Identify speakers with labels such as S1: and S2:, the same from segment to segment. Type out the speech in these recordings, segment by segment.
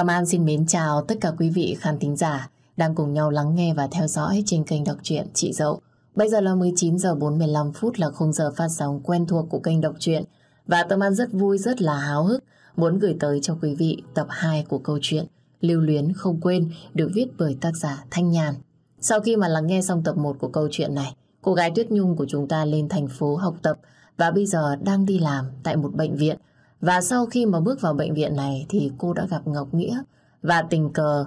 S1: Tâm An xin mến chào tất cả quý vị khán thính giả đang cùng nhau lắng nghe và theo dõi trên kênh đọc truyện Chị Dậu. Bây giờ là 19 h 45 phút là khung giờ phát sóng quen thuộc của kênh đọc truyện và Tâm An rất vui, rất là háo hức muốn gửi tới cho quý vị tập 2 của câu chuyện Lưu Luyến Không Quên được viết bởi tác giả Thanh Nhàn. Sau khi mà lắng nghe xong tập 1 của câu chuyện này, cô gái Tuyết Nhung của chúng ta lên thành phố học tập và bây giờ đang đi làm tại một bệnh viện và sau khi mà bước vào bệnh viện này thì cô đã gặp Ngọc Nghĩa và tình cờ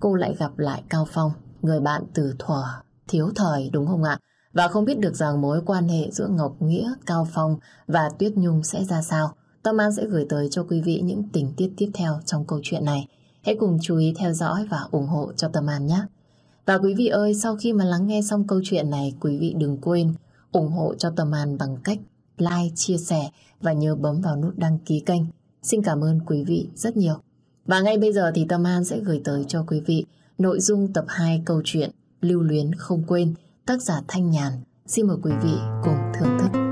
S1: cô lại gặp lại Cao Phong, người bạn từ thuở thiếu thời đúng không ạ? Và không biết được rằng mối quan hệ giữa Ngọc Nghĩa, Cao Phong và Tuyết Nhung sẽ ra sao. Tâm An sẽ gửi tới cho quý vị những tình tiết tiếp theo trong câu chuyện này. Hãy cùng chú ý theo dõi và ủng hộ cho Tâm An nhé. Và quý vị ơi, sau khi mà lắng nghe xong câu chuyện này, quý vị đừng quên ủng hộ cho Tâm An bằng cách like, chia sẻ và nhớ bấm vào nút đăng ký kênh. Xin cảm ơn quý vị rất nhiều. Và ngay bây giờ thì Tâm An sẽ gửi tới cho quý vị nội dung tập 2 câu chuyện Lưu luyến không quên tác giả Thanh Nhàn. Xin mời quý vị cùng thưởng thức.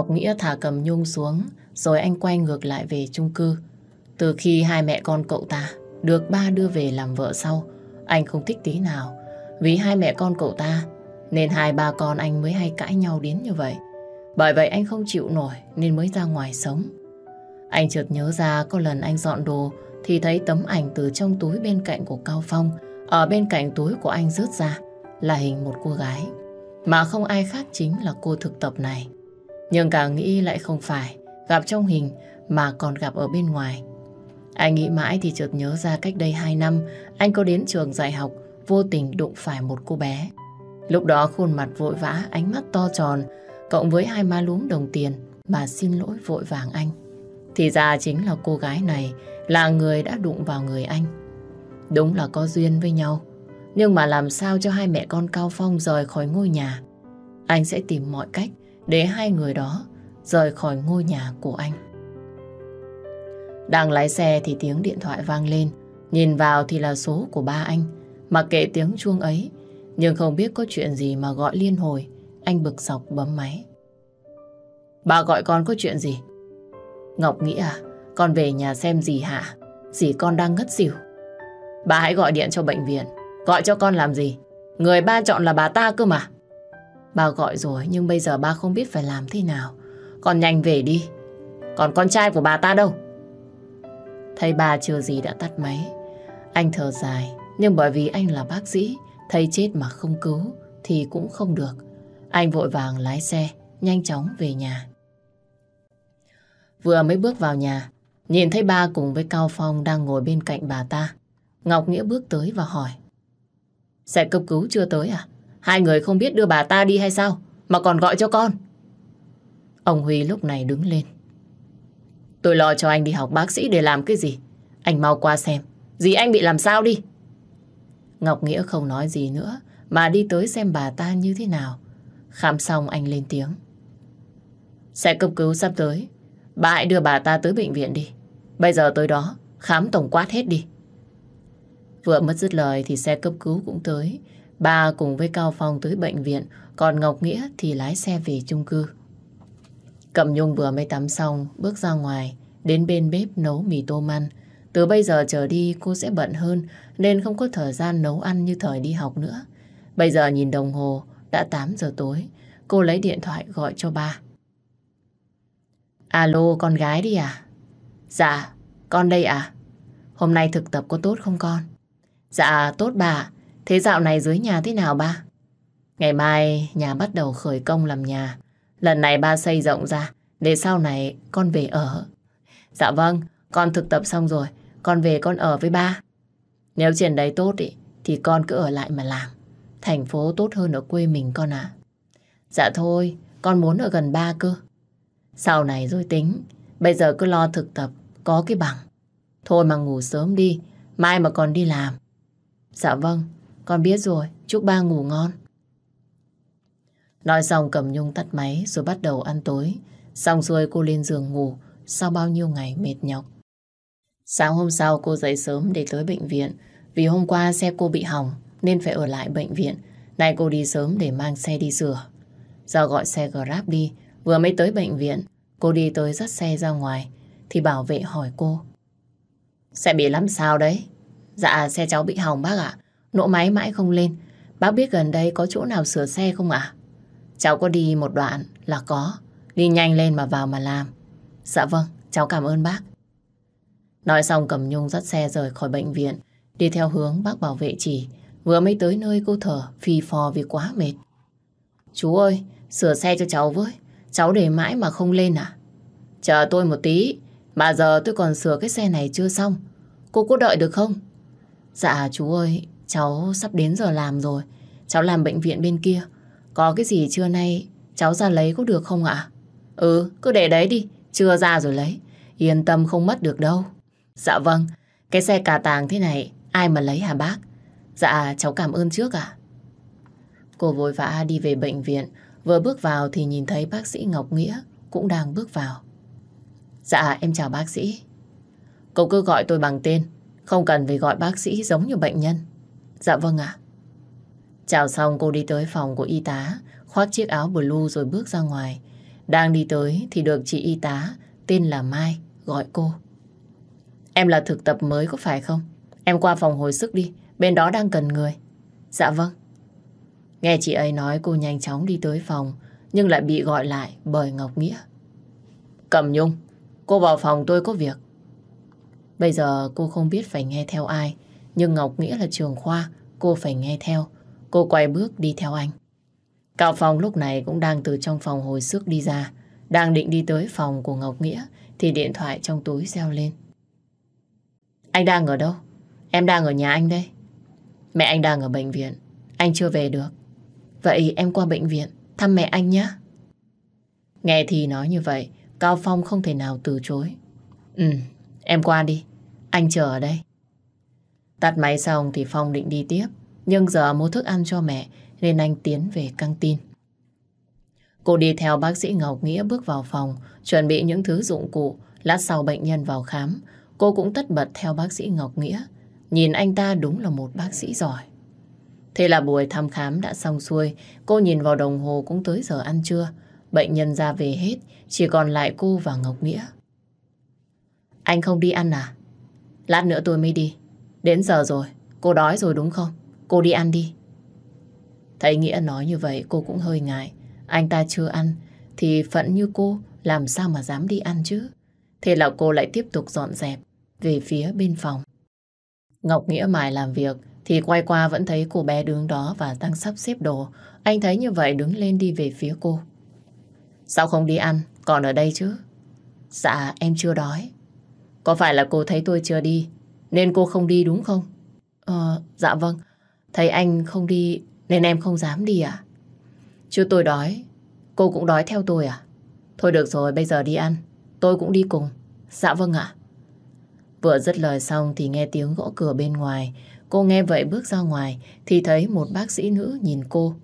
S1: Ngọc Nghĩa thả cầm nhung xuống, rồi anh quay ngược lại về chung cư. Từ khi hai mẹ con cậu ta được ba đưa về làm vợ sau, anh không thích tí nào. Vì hai mẹ con cậu ta, nên hai ba con anh mới hay cãi nhau đến như vậy. Bởi vậy anh không chịu nổi nên mới ra ngoài sống. Anh chợt nhớ ra có lần anh dọn đồ thì thấy tấm ảnh từ trong túi bên cạnh của Cao Phong, ở bên cạnh túi của anh rớt ra là hình một cô gái. Mà không ai khác chính là cô thực tập này. Nhưng càng nghĩ lại không phải Gặp trong hình mà còn gặp ở bên ngoài Anh nghĩ mãi thì chợt nhớ ra cách đây 2 năm Anh có đến trường dạy học Vô tình đụng phải một cô bé Lúc đó khuôn mặt vội vã Ánh mắt to tròn Cộng với hai má lúm đồng tiền Mà xin lỗi vội vàng anh Thì ra chính là cô gái này Là người đã đụng vào người anh Đúng là có duyên với nhau Nhưng mà làm sao cho hai mẹ con Cao Phong rời khỏi ngôi nhà Anh sẽ tìm mọi cách để hai người đó rời khỏi ngôi nhà của anh. Đang lái xe thì tiếng điện thoại vang lên, nhìn vào thì là số của ba anh, mặc kệ tiếng chuông ấy, nhưng không biết có chuyện gì mà gọi liên hồi, anh bực sọc bấm máy. Bà gọi con có chuyện gì? Ngọc nghĩ à, con về nhà xem gì hả? Dì con đang ngất xỉu. Bà hãy gọi điện cho bệnh viện, gọi cho con làm gì? Người ba chọn là bà ta cơ mà. Ba gọi rồi nhưng bây giờ ba không biết phải làm thế nào. Con nhanh về đi. Còn con trai của bà ta đâu? Thấy bà chưa gì đã tắt máy. Anh thở dài. Nhưng bởi vì anh là bác sĩ, thấy chết mà không cứu thì cũng không được. Anh vội vàng lái xe, nhanh chóng về nhà. Vừa mới bước vào nhà, nhìn thấy ba cùng với Cao Phong đang ngồi bên cạnh bà ta. Ngọc Nghĩa bước tới và hỏi. Xe cấp cứu chưa tới à? Hai người không biết đưa bà ta đi hay sao Mà còn gọi cho con Ông Huy lúc này đứng lên Tôi lo cho anh đi học bác sĩ để làm cái gì Anh mau qua xem Dì anh bị làm sao đi Ngọc Nghĩa không nói gì nữa Mà đi tới xem bà ta như thế nào Khám xong anh lên tiếng Xe cấp cứu sắp tới Bà hãy đưa bà ta tới bệnh viện đi Bây giờ tới đó Khám tổng quát hết đi Vừa mất dứt lời thì xe cấp cứu cũng tới Ba cùng với Cao Phong tới bệnh viện, còn Ngọc Nghĩa thì lái xe về chung cư. Cẩm Nhung vừa mới tắm xong, bước ra ngoài, đến bên bếp nấu mì tôm ăn. Từ bây giờ trở đi cô sẽ bận hơn nên không có thời gian nấu ăn như thời đi học nữa. Bây giờ nhìn đồng hồ, đã 8 giờ tối, cô lấy điện thoại gọi cho ba. Alo con gái đi à? Dạ, con đây à? Hôm nay thực tập có tốt không con? Dạ, tốt bà Thế dạo này dưới nhà thế nào ba? Ngày mai nhà bắt đầu khởi công làm nhà. Lần này ba xây rộng ra, để sau này con về ở. Dạ vâng, con thực tập xong rồi, con về con ở với ba. Nếu trên đấy tốt ý, thì con cứ ở lại mà làm. Thành phố tốt hơn ở quê mình con à. Dạ thôi, con muốn ở gần ba cơ. Sau này rồi tính, bây giờ cứ lo thực tập, có cái bằng. Thôi mà ngủ sớm đi, mai mà còn đi làm. Dạ vâng, con biết rồi, chúc ba ngủ ngon. Nói xong cầm nhung tắt máy rồi bắt đầu ăn tối. Xong rồi cô lên giường ngủ sau bao nhiêu ngày mệt nhọc. Sáng hôm sau cô dậy sớm để tới bệnh viện. Vì hôm qua xe cô bị hỏng nên phải ở lại bệnh viện. Nay cô đi sớm để mang xe đi sửa. Do gọi xe Grab đi, vừa mới tới bệnh viện, cô đi tới dắt xe ra ngoài, thì bảo vệ hỏi cô. Xe bị lắm sao đấy? Dạ, xe cháu bị hỏng bác ạ. Nỗ máy mãi không lên. Bác biết gần đây có chỗ nào sửa xe không ạ? Cháu có đi một đoạn là có. Đi nhanh lên mà vào mà làm. Dạ vâng, cháu cảm ơn bác. Nói xong cầm nhung dắt xe rời khỏi bệnh viện. Đi theo hướng bác bảo vệ chỉ. Vừa mới tới nơi cô thở phi phò vì quá mệt. Chú ơi, sửa xe cho cháu với. Cháu để mãi mà không lên à? Chờ tôi một tí. Mà giờ tôi còn sửa cái xe này chưa xong. Cô có đợi được không? Dạ chú ơi, Cháu sắp đến giờ làm rồi. Cháu làm bệnh viện bên kia. Có cái gì trưa nay cháu ra lấy có được không ạ? Ừ, cứ để đấy đi. Trưa ra rồi lấy. Yên tâm không mất được đâu. Dạ vâng. Cái xe cà tàng thế này ai mà lấy hả bác? Dạ cháu cảm ơn trước ạ. Cô vội vã đi về bệnh viện. Vừa bước vào thì nhìn thấy bác sĩ Ngọc Nghĩa cũng đang bước vào. Dạ em chào bác sĩ. Cậu cứ gọi tôi bằng tên. Không cần phải gọi bác sĩ giống như bệnh nhân. Dạ vâng ạ. Chào xong cô đi tới phòng của y tá, khoác chiếc áo blue rồi bước ra ngoài. Đang đi tới thì được chị y tá tên là Mai gọi cô. Em là thực tập mới có phải không? Em qua phòng hồi sức đi, bên đó đang cần người. Dạ vâng. Nghe chị ấy nói cô nhanh chóng đi tới phòng, nhưng lại bị gọi lại bởi Ngọc Nghĩa. Cẩm Nhung, cô vào phòng tôi có việc. Bây giờ cô không biết phải nghe theo ai, nhưng Ngọc Nghĩa là trường khoa, cô phải nghe theo. Cô quay bước đi theo anh. Cao Phong lúc này cũng đang từ trong phòng hồi sức đi ra. Đang định đi tới phòng của Ngọc Nghĩa thì điện thoại trong túi reo lên. Anh đang ở đâu? Em đang ở nhà anh đây. Mẹ anh đang ở bệnh viện. Anh chưa về được. Vậy em qua bệnh viện thăm mẹ anh nhé. Nghe thì nói như vậy, Cao Phong không thể nào từ chối. Ừ, em qua đi. Anh chờ ở đây. Tắt máy xong thì Phong định đi tiếp, nhưng giờ mua thức ăn cho mẹ nên anh tiến về căng tin. Cô đi theo bác sĩ Ngọc Nghĩa bước vào phòng, chuẩn bị những thứ dụng cụ. Lát sau bệnh nhân vào khám, cô cũng tất bật theo bác sĩ Ngọc Nghĩa. Nhìn anh ta đúng là một bác sĩ giỏi. Thế là buổi thăm khám đã xong xuôi, cô nhìn vào đồng hồ cũng tới giờ ăn trưa. Bệnh nhân ra về hết, chỉ còn lại cô và Ngọc Nghĩa. Anh không đi ăn à? Lát nữa tôi mới đi. Đến giờ rồi, cô đói rồi đúng không? Cô đi ăn đi. Thấy Nghĩa nói như vậy cô cũng hơi ngại. Anh ta chưa ăn, thì phận như cô làm sao mà dám đi ăn chứ? Thế là cô lại tiếp tục dọn dẹp về phía bên phòng. Ngọc Nghĩa mải làm việc thì quay qua vẫn thấy cô bé đứng đó và đang sắp xếp đồ. Anh thấy như vậy đứng lên đi về phía cô. Sao không đi ăn, còn ở đây chứ? Dạ, em chưa đói. Có phải là cô thấy tôi chưa đi nên cô không đi đúng không? Ờ, dạ vâng. Thấy anh không đi nên em không dám đi à? Chứ tôi đói, cô cũng đói theo tôi à? Thôi được rồi, bây giờ đi ăn. Tôi cũng đi cùng. Dạ vâng ạ. Vừa dứt lời xong thì nghe tiếng gõ cửa bên ngoài. Cô nghe vậy bước ra ngoài thì thấy một bác sĩ nữ nhìn cô.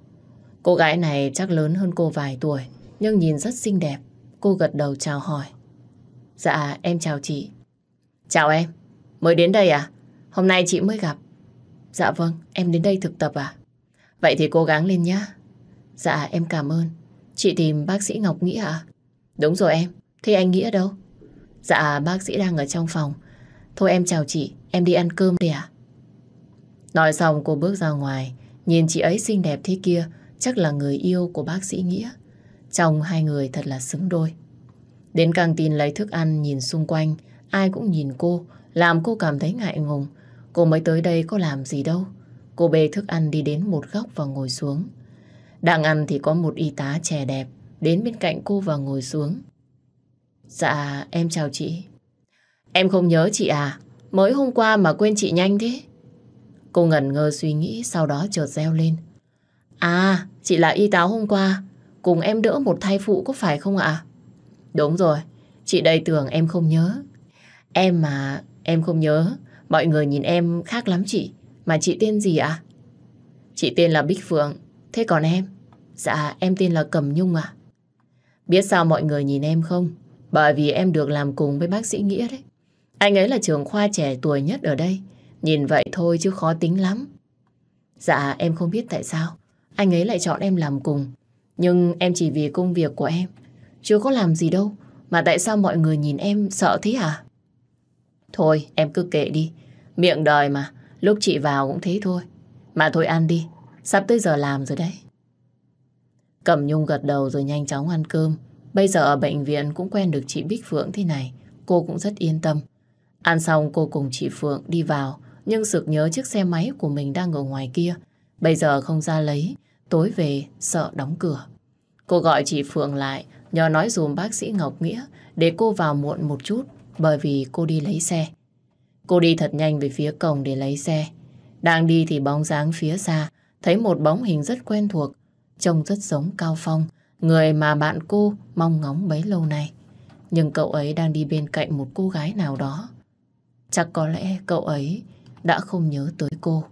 S1: Cô gái này chắc lớn hơn cô vài tuổi, nhưng nhìn rất xinh đẹp. Cô gật đầu chào hỏi. Dạ, em chào chị. Chào em. Mới đến đây à? Hôm nay chị mới gặp. Dạ vâng, em đến đây thực tập à? Vậy thì cố gắng lên nhé. Dạ em cảm ơn. Chị tìm bác sĩ Ngọc Nghĩa à? Đúng rồi em, thế anh Nghĩa đâu? Dạ bác sĩ đang ở trong phòng. Thôi em chào chị, em đi ăn cơm đi à? Nói xong cô bước ra ngoài, nhìn chị ấy xinh đẹp thế kia, chắc là người yêu của bác sĩ Nghĩa. Chồng hai người thật là xứng đôi. Đến căng tin lấy thức ăn nhìn xung quanh, ai cũng nhìn cô, làm cô cảm thấy ngại ngùng. Cô mới tới đây có làm gì đâu. Cô bê thức ăn đi đến một góc và ngồi xuống. Đang ăn thì có một y tá trẻ đẹp đến bên cạnh cô và ngồi xuống. Dạ, em chào chị. Em không nhớ chị à, mới hôm qua mà quên chị nhanh thế. Cô ngẩn ngơ suy nghĩ, sau đó chợt reo lên. À, chị là y tá hôm qua, cùng em đỡ một thai phụ có phải không ạ? Đúng rồi, chị đây tưởng em không nhớ. Em mà Em không nhớ, mọi người nhìn em khác lắm chị. Mà chị tên gì ạ? À? Chị tên là Bích Phượng, thế còn em? Dạ, em tên là Cẩm Nhung ạ. À? Biết sao mọi người nhìn em không? Bởi vì em được làm cùng với bác sĩ Nghĩa đấy. Anh ấy là trường khoa trẻ tuổi nhất ở đây. Nhìn vậy thôi chứ khó tính lắm. Dạ, em không biết tại sao. Anh ấy lại chọn em làm cùng. Nhưng em chỉ vì công việc của em. Chưa có làm gì đâu. Mà tại sao mọi người nhìn em sợ thế hả? À? Thôi em cứ kệ đi Miệng đời mà Lúc chị vào cũng thế thôi Mà thôi ăn đi Sắp tới giờ làm rồi đấy Cẩm Nhung gật đầu rồi nhanh chóng ăn cơm Bây giờ ở bệnh viện cũng quen được chị Bích Phượng thế này Cô cũng rất yên tâm Ăn xong cô cùng chị Phượng đi vào Nhưng sực nhớ chiếc xe máy của mình đang ở ngoài kia Bây giờ không ra lấy Tối về sợ đóng cửa Cô gọi chị Phượng lại Nhờ nói dùm bác sĩ Ngọc Nghĩa Để cô vào muộn một chút bởi vì cô đi lấy xe. Cô đi thật nhanh về phía cổng để lấy xe. Đang đi thì bóng dáng phía xa, thấy một bóng hình rất quen thuộc, trông rất giống Cao Phong, người mà bạn cô mong ngóng bấy lâu nay. Nhưng cậu ấy đang đi bên cạnh một cô gái nào đó. Chắc có lẽ cậu ấy đã không nhớ tới cô.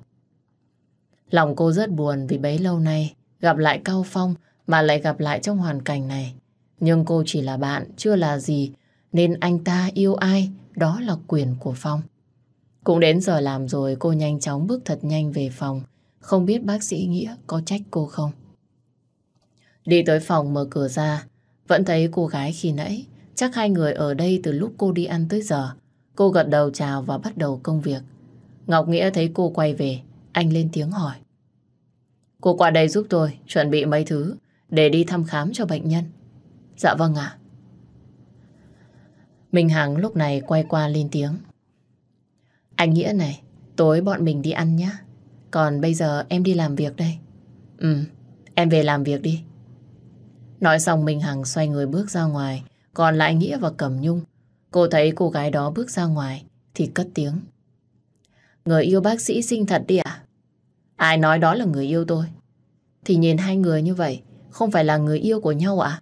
S1: Lòng cô rất buồn vì bấy lâu nay gặp lại Cao Phong mà lại gặp lại trong hoàn cảnh này. Nhưng cô chỉ là bạn, chưa là gì nên anh ta yêu ai Đó là quyền của Phong Cũng đến giờ làm rồi cô nhanh chóng bước thật nhanh về phòng Không biết bác sĩ Nghĩa có trách cô không Đi tới phòng mở cửa ra Vẫn thấy cô gái khi nãy Chắc hai người ở đây từ lúc cô đi ăn tới giờ Cô gật đầu chào và bắt đầu công việc Ngọc Nghĩa thấy cô quay về Anh lên tiếng hỏi Cô qua đây giúp tôi Chuẩn bị mấy thứ Để đi thăm khám cho bệnh nhân Dạ vâng ạ Minh Hằng lúc này quay qua lên tiếng. Anh Nghĩa này, tối bọn mình đi ăn nhé. Còn bây giờ em đi làm việc đây. Ừ, em về làm việc đi. Nói xong Minh Hằng xoay người bước ra ngoài, còn lại Nghĩa và Cẩm Nhung. Cô thấy cô gái đó bước ra ngoài, thì cất tiếng. Người yêu bác sĩ xinh thật đi ạ. Ai nói đó là người yêu tôi? Thì nhìn hai người như vậy, không phải là người yêu của nhau ạ?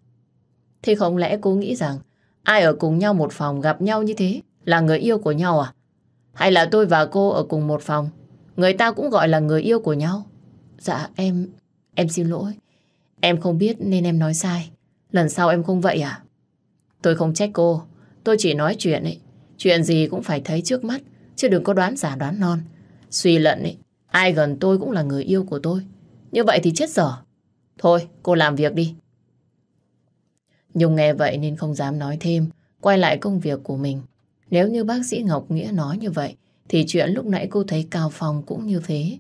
S1: Thì không lẽ cô nghĩ rằng Ai ở cùng nhau một phòng gặp nhau như thế là người yêu của nhau à? Hay là tôi và cô ở cùng một phòng, người ta cũng gọi là người yêu của nhau? Dạ em, em xin lỗi. Em không biết nên em nói sai. Lần sau em không vậy à? Tôi không trách cô, tôi chỉ nói chuyện ấy. Chuyện gì cũng phải thấy trước mắt, chứ đừng có đoán giả đoán non. Suy lận ấy, ai gần tôi cũng là người yêu của tôi. Như vậy thì chết dở. Thôi, cô làm việc đi. Nhung nghe vậy nên không dám nói thêm, quay lại công việc của mình. Nếu như bác sĩ Ngọc Nghĩa nói như vậy, thì chuyện lúc nãy cô thấy Cao Phong cũng như thế.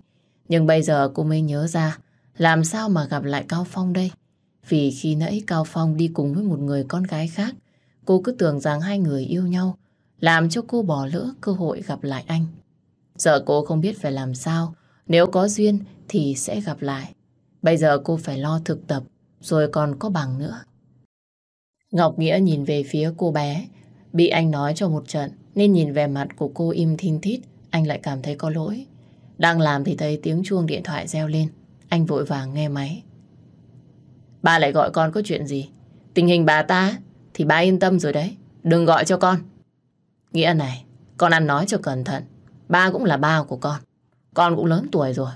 S1: Nhưng bây giờ cô mới nhớ ra, làm sao mà gặp lại Cao Phong đây? Vì khi nãy Cao Phong đi cùng với một người con gái khác, cô cứ tưởng rằng hai người yêu nhau, làm cho cô bỏ lỡ cơ hội gặp lại anh. Giờ cô không biết phải làm sao, nếu có duyên thì sẽ gặp lại. Bây giờ cô phải lo thực tập, rồi còn có bằng nữa. Ngọc Nghĩa nhìn về phía cô bé. Bị anh nói cho một trận, nên nhìn về mặt của cô im thinh thít, anh lại cảm thấy có lỗi. Đang làm thì thấy tiếng chuông điện thoại reo lên. Anh vội vàng nghe máy. Ba lại gọi con có chuyện gì? Tình hình bà ta thì ba yên tâm rồi đấy. Đừng gọi cho con. Nghĩa này, con ăn nói cho cẩn thận. Ba cũng là ba của con. Con cũng lớn tuổi rồi.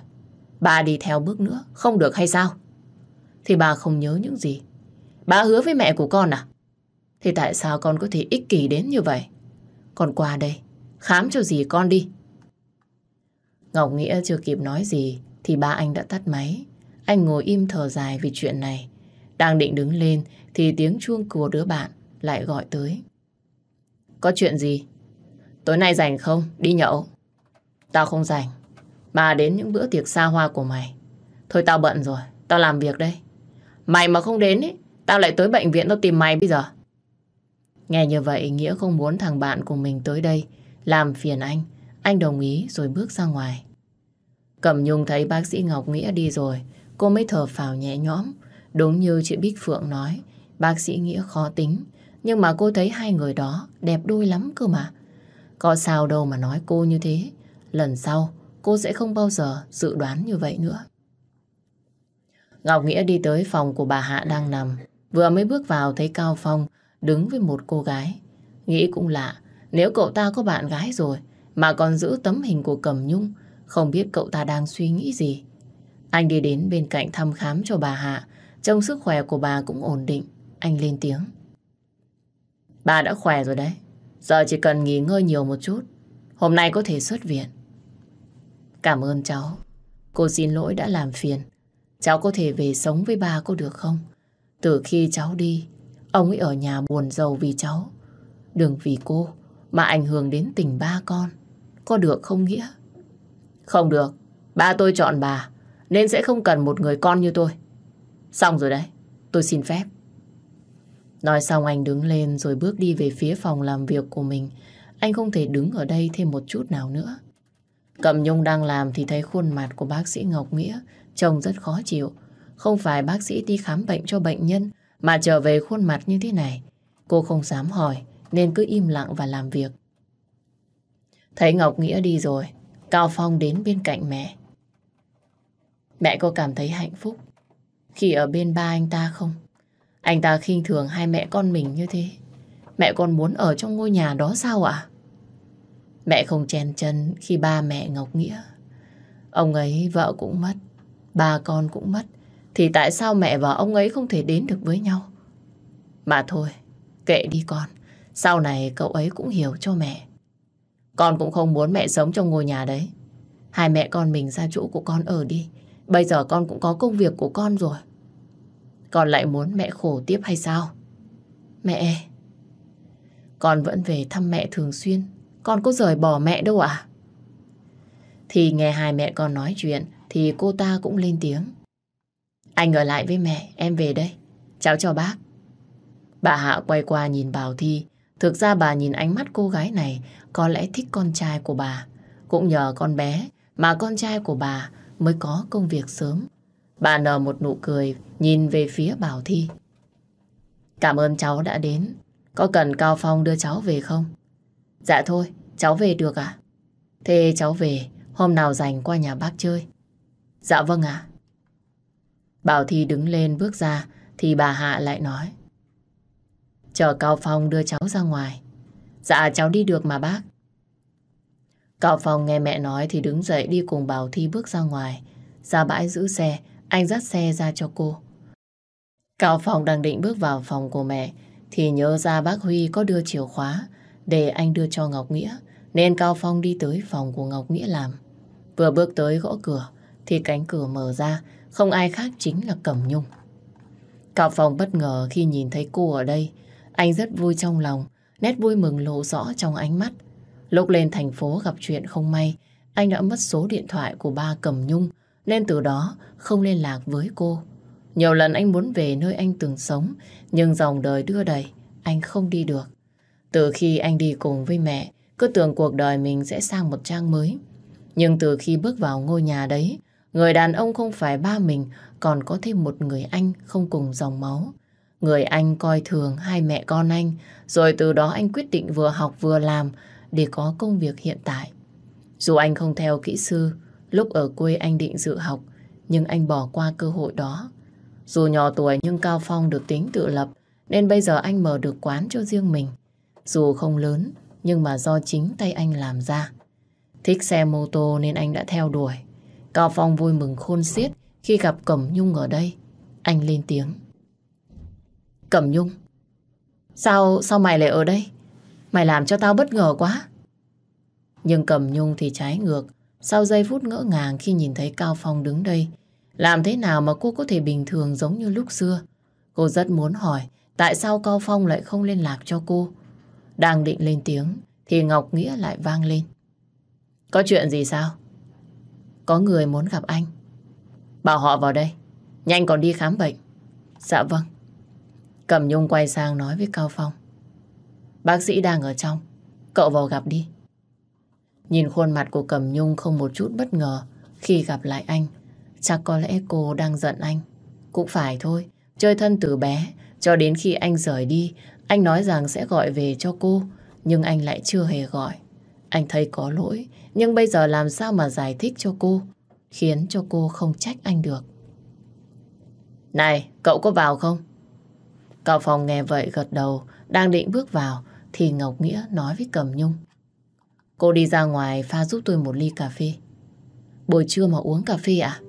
S1: Ba đi theo bước nữa, không được hay sao? Thì bà không nhớ những gì Bà hứa với mẹ của con à? Thì tại sao con có thể ích kỷ đến như vậy? Con qua đây, khám cho dì con đi. Ngọc Nghĩa chưa kịp nói gì thì ba anh đã tắt máy. Anh ngồi im thở dài vì chuyện này. Đang định đứng lên thì tiếng chuông của đứa bạn lại gọi tới. Có chuyện gì? Tối nay rảnh không? Đi nhậu. Tao không rảnh. bà đến những bữa tiệc xa hoa của mày. Thôi tao bận rồi, tao làm việc đây. Mày mà không đến ấy, Tao lại tới bệnh viện tao tìm mày bây giờ. Nghe như vậy Nghĩa không muốn thằng bạn của mình tới đây làm phiền anh. Anh đồng ý rồi bước ra ngoài. Cẩm Nhung thấy bác sĩ Ngọc Nghĩa đi rồi, cô mới thở phào nhẹ nhõm. Đúng như chị Bích Phượng nói, bác sĩ Nghĩa khó tính, nhưng mà cô thấy hai người đó đẹp đôi lắm cơ mà. Có sao đâu mà nói cô như thế. Lần sau, cô sẽ không bao giờ dự đoán như vậy nữa. Ngọc Nghĩa đi tới phòng của bà Hạ đang nằm. Vừa mới bước vào thấy Cao Phong đứng với một cô gái. Nghĩ cũng lạ, nếu cậu ta có bạn gái rồi mà còn giữ tấm hình của Cẩm Nhung, không biết cậu ta đang suy nghĩ gì. Anh đi đến bên cạnh thăm khám cho bà Hạ, trông sức khỏe của bà cũng ổn định. Anh lên tiếng. Bà đã khỏe rồi đấy, giờ chỉ cần nghỉ ngơi nhiều một chút. Hôm nay có thể xuất viện. Cảm ơn cháu. Cô xin lỗi đã làm phiền. Cháu có thể về sống với ba cô được không? Từ khi cháu đi, ông ấy ở nhà buồn giàu vì cháu. Đừng vì cô mà ảnh hưởng đến tình ba con. Có được không Nghĩa? Không được. Ba tôi chọn bà, nên sẽ không cần một người con như tôi. Xong rồi đấy, tôi xin phép. Nói xong anh đứng lên rồi bước đi về phía phòng làm việc của mình. Anh không thể đứng ở đây thêm một chút nào nữa. Cẩm Nhung đang làm thì thấy khuôn mặt của bác sĩ Ngọc Nghĩa trông rất khó chịu. Không phải bác sĩ đi khám bệnh cho bệnh nhân mà trở về khuôn mặt như thế này. Cô không dám hỏi nên cứ im lặng và làm việc. Thấy Ngọc Nghĩa đi rồi, Cao Phong đến bên cạnh mẹ. Mẹ có cảm thấy hạnh phúc khi ở bên ba anh ta không? Anh ta khinh thường hai mẹ con mình như thế. Mẹ con muốn ở trong ngôi nhà đó sao ạ? Mẹ không chen chân khi ba mẹ Ngọc Nghĩa. Ông ấy vợ cũng mất, ba con cũng mất thì tại sao mẹ và ông ấy không thể đến được với nhau? Mà thôi, kệ đi con, sau này cậu ấy cũng hiểu cho mẹ. Con cũng không muốn mẹ sống trong ngôi nhà đấy. Hai mẹ con mình ra chỗ của con ở đi. Bây giờ con cũng có công việc của con rồi. Con lại muốn mẹ khổ tiếp hay sao? Mẹ! Con vẫn về thăm mẹ thường xuyên. Con có rời bỏ mẹ đâu ạ? Thì nghe hai mẹ con nói chuyện thì cô ta cũng lên tiếng. Anh ở lại với mẹ, em về đây. Cháu chào bác. Bà Hạ quay qua nhìn Bảo Thi. Thực ra bà nhìn ánh mắt cô gái này có lẽ thích con trai của bà. Cũng nhờ con bé mà con trai của bà mới có công việc sớm. Bà nở một nụ cười nhìn về phía Bảo Thi. Cảm ơn cháu đã đến. Có cần Cao Phong đưa cháu về không? Dạ thôi, cháu về được ạ. À? Thế cháu về, hôm nào rảnh qua nhà bác chơi. Dạ vâng ạ. Bảo Thi đứng lên bước ra thì bà Hạ lại nói. Chờ Cao Phong đưa cháu ra ngoài. Dạ cháu đi được mà bác. Cao Phong nghe mẹ nói thì đứng dậy đi cùng Bảo Thi bước ra ngoài. Ra bãi giữ xe, anh dắt xe ra cho cô. Cao Phong đang định bước vào phòng của mẹ thì nhớ ra bác Huy có đưa chìa khóa để anh đưa cho Ngọc Nghĩa nên Cao Phong đi tới phòng của Ngọc Nghĩa làm. Vừa bước tới gõ cửa thì cánh cửa mở ra không ai khác chính là Cẩm Nhung. Cao phòng bất ngờ khi nhìn thấy cô ở đây, anh rất vui trong lòng, nét vui mừng lộ rõ trong ánh mắt. Lúc lên thành phố gặp chuyện không may, anh đã mất số điện thoại của ba Cẩm Nhung, nên từ đó không liên lạc với cô. Nhiều lần anh muốn về nơi anh từng sống, nhưng dòng đời đưa đẩy, anh không đi được. Từ khi anh đi cùng với mẹ, cứ tưởng cuộc đời mình sẽ sang một trang mới. Nhưng từ khi bước vào ngôi nhà đấy, Người đàn ông không phải ba mình, còn có thêm một người anh không cùng dòng máu. Người anh coi thường hai mẹ con anh, rồi từ đó anh quyết định vừa học vừa làm để có công việc hiện tại. Dù anh không theo kỹ sư, lúc ở quê anh định dự học, nhưng anh bỏ qua cơ hội đó. Dù nhỏ tuổi nhưng Cao Phong được tính tự lập, nên bây giờ anh mở được quán cho riêng mình. Dù không lớn, nhưng mà do chính tay anh làm ra. Thích xe mô tô nên anh đã theo đuổi. Cao Phong vui mừng khôn xiết khi gặp Cẩm Nhung ở đây. Anh lên tiếng. Cẩm Nhung, sao sao mày lại ở đây? Mày làm cho tao bất ngờ quá. Nhưng Cẩm Nhung thì trái ngược. Sau giây phút ngỡ ngàng khi nhìn thấy Cao Phong đứng đây, làm thế nào mà cô có thể bình thường giống như lúc xưa? Cô rất muốn hỏi tại sao Cao Phong lại không liên lạc cho cô. Đang định lên tiếng thì Ngọc Nghĩa lại vang lên. Có chuyện gì sao? Có người muốn gặp anh. Bảo họ vào đây. Nhanh còn đi khám bệnh. Dạ vâng. Cẩm Nhung quay sang nói với Cao Phong. Bác sĩ đang ở trong. Cậu vào gặp đi. Nhìn khuôn mặt của Cẩm Nhung không một chút bất ngờ khi gặp lại anh. Chắc có lẽ cô đang giận anh. Cũng phải thôi. Chơi thân từ bé cho đến khi anh rời đi anh nói rằng sẽ gọi về cho cô Nhưng anh lại chưa hề gọi anh thấy có lỗi, nhưng bây giờ làm sao mà giải thích cho cô, khiến cho cô không trách anh được. Này, cậu có vào không? Cậu phòng nghe vậy gật đầu, đang định bước vào, thì Ngọc Nghĩa nói với cầm Nhung. Cô đi ra ngoài pha giúp tôi một ly cà phê. Buổi trưa mà uống cà phê à?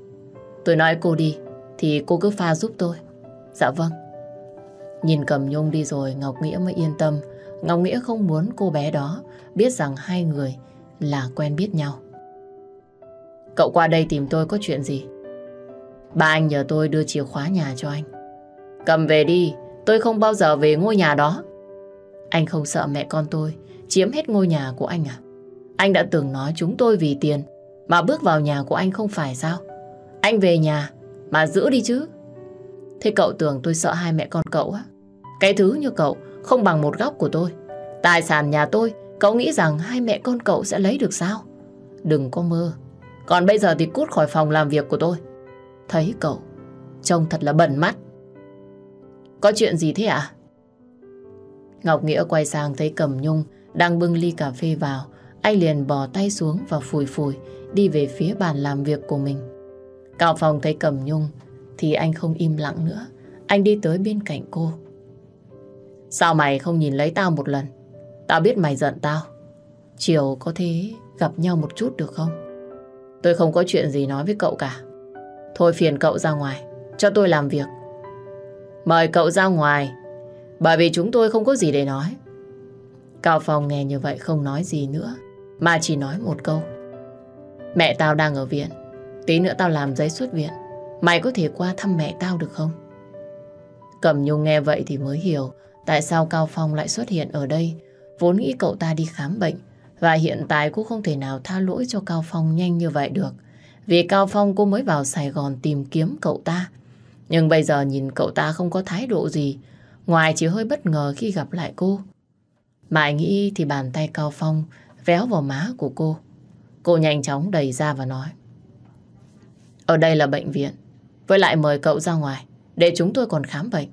S1: Tôi nói cô đi, thì cô cứ pha giúp tôi. Dạ vâng. Nhìn cầm Nhung đi rồi Ngọc Nghĩa mới yên tâm. Ngọc Nghĩa không muốn cô bé đó biết rằng hai người là quen biết nhau. Cậu qua đây tìm tôi có chuyện gì? Ba anh nhờ tôi đưa chìa khóa nhà cho anh. Cầm về đi, tôi không bao giờ về ngôi nhà đó. Anh không sợ mẹ con tôi chiếm hết ngôi nhà của anh à? Anh đã từng nói chúng tôi vì tiền mà bước vào nhà của anh không phải sao? Anh về nhà mà giữ đi chứ. Thế cậu tưởng tôi sợ hai mẹ con cậu á? Cái thứ như cậu không bằng một góc của tôi. Tài sản nhà tôi Cậu nghĩ rằng hai mẹ con cậu sẽ lấy được sao? Đừng có mơ. Còn bây giờ thì cút khỏi phòng làm việc của tôi. Thấy cậu, trông thật là bẩn mắt. Có chuyện gì thế ạ? À? Ngọc Nghĩa quay sang thấy Cẩm Nhung đang bưng ly cà phê vào. Anh liền bỏ tay xuống và phủi phủi đi về phía bàn làm việc của mình. Cạo phòng thấy Cẩm Nhung thì anh không im lặng nữa. Anh đi tới bên cạnh cô. Sao mày không nhìn lấy tao một lần? Tao biết mày giận tao. Chiều có thế gặp nhau một chút được không? Tôi không có chuyện gì nói với cậu cả. Thôi phiền cậu ra ngoài, cho tôi làm việc. Mời cậu ra ngoài, bởi vì chúng tôi không có gì để nói. Cao Phong nghe như vậy không nói gì nữa, mà chỉ nói một câu. Mẹ tao đang ở viện, tí nữa tao làm giấy xuất viện. Mày có thể qua thăm mẹ tao được không? Cẩm Nhung nghe vậy thì mới hiểu tại sao Cao Phong lại xuất hiện ở đây Vốn nghĩ cậu ta đi khám bệnh Và hiện tại cô không thể nào tha lỗi cho Cao Phong nhanh như vậy được Vì Cao Phong cô mới vào Sài Gòn tìm kiếm cậu ta Nhưng bây giờ nhìn cậu ta không có thái độ gì Ngoài chỉ hơi bất ngờ khi gặp lại cô Mãi nghĩ thì bàn tay Cao Phong véo vào má của cô Cô nhanh chóng đẩy ra và nói Ở đây là bệnh viện Với lại mời cậu ra ngoài Để chúng tôi còn khám bệnh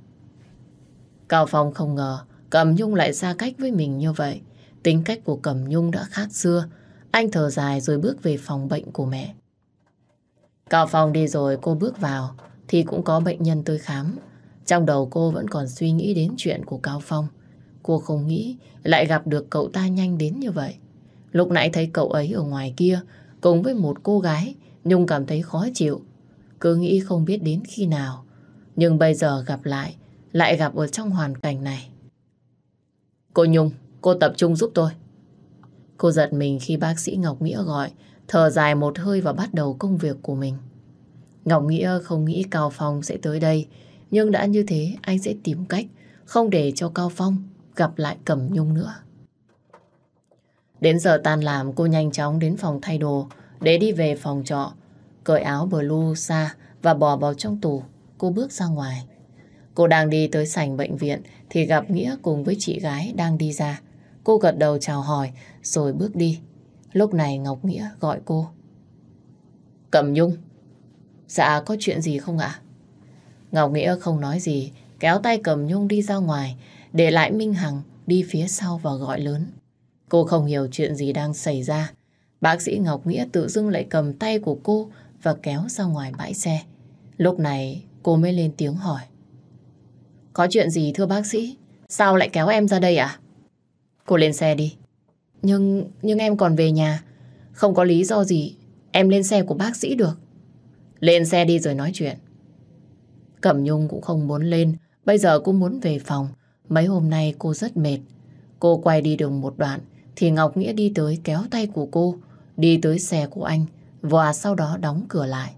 S1: Cao Phong không ngờ Cẩm Nhung lại xa cách với mình như vậy. Tính cách của Cẩm Nhung đã khác xưa. Anh thở dài rồi bước về phòng bệnh của mẹ. Cả phòng đi rồi cô bước vào thì cũng có bệnh nhân tới khám. Trong đầu cô vẫn còn suy nghĩ đến chuyện của Cao Phong. Cô không nghĩ lại gặp được cậu ta nhanh đến như vậy. Lúc nãy thấy cậu ấy ở ngoài kia cùng với một cô gái Nhung cảm thấy khó chịu. Cứ nghĩ không biết đến khi nào. Nhưng bây giờ gặp lại, lại gặp ở trong hoàn cảnh này. Cô Nhung, cô tập trung giúp tôi. Cô giật mình khi bác sĩ Ngọc Nghĩa gọi, thở dài một hơi và bắt đầu công việc của mình. Ngọc Nghĩa không nghĩ Cao Phong sẽ tới đây, nhưng đã như thế anh sẽ tìm cách không để cho Cao Phong gặp lại Cẩm Nhung nữa. Đến giờ tan làm cô nhanh chóng đến phòng thay đồ để đi về phòng trọ. Cởi áo blue ra và bỏ vào trong tủ, cô bước ra ngoài. Cô đang đi tới sảnh bệnh viện thì gặp Nghĩa cùng với chị gái đang đi ra. Cô gật đầu chào hỏi rồi bước đi. Lúc này Ngọc Nghĩa gọi cô. Cẩm Nhung. Dạ có chuyện gì không ạ? Ngọc Nghĩa không nói gì, kéo tay Cẩm Nhung đi ra ngoài, để lại Minh Hằng đi phía sau và gọi lớn. Cô không hiểu chuyện gì đang xảy ra. Bác sĩ Ngọc Nghĩa tự dưng lại cầm tay của cô và kéo ra ngoài bãi xe. Lúc này cô mới lên tiếng hỏi. Có chuyện gì thưa bác sĩ? Sao lại kéo em ra đây à? Cô lên xe đi. Nhưng, nhưng em còn về nhà. Không có lý do gì em lên xe của bác sĩ được. Lên xe đi rồi nói chuyện. Cẩm Nhung cũng không muốn lên. Bây giờ cũng muốn về phòng. Mấy hôm nay cô rất mệt. Cô quay đi đường một đoạn thì Ngọc Nghĩa đi tới kéo tay của cô đi tới xe của anh và sau đó đóng cửa lại.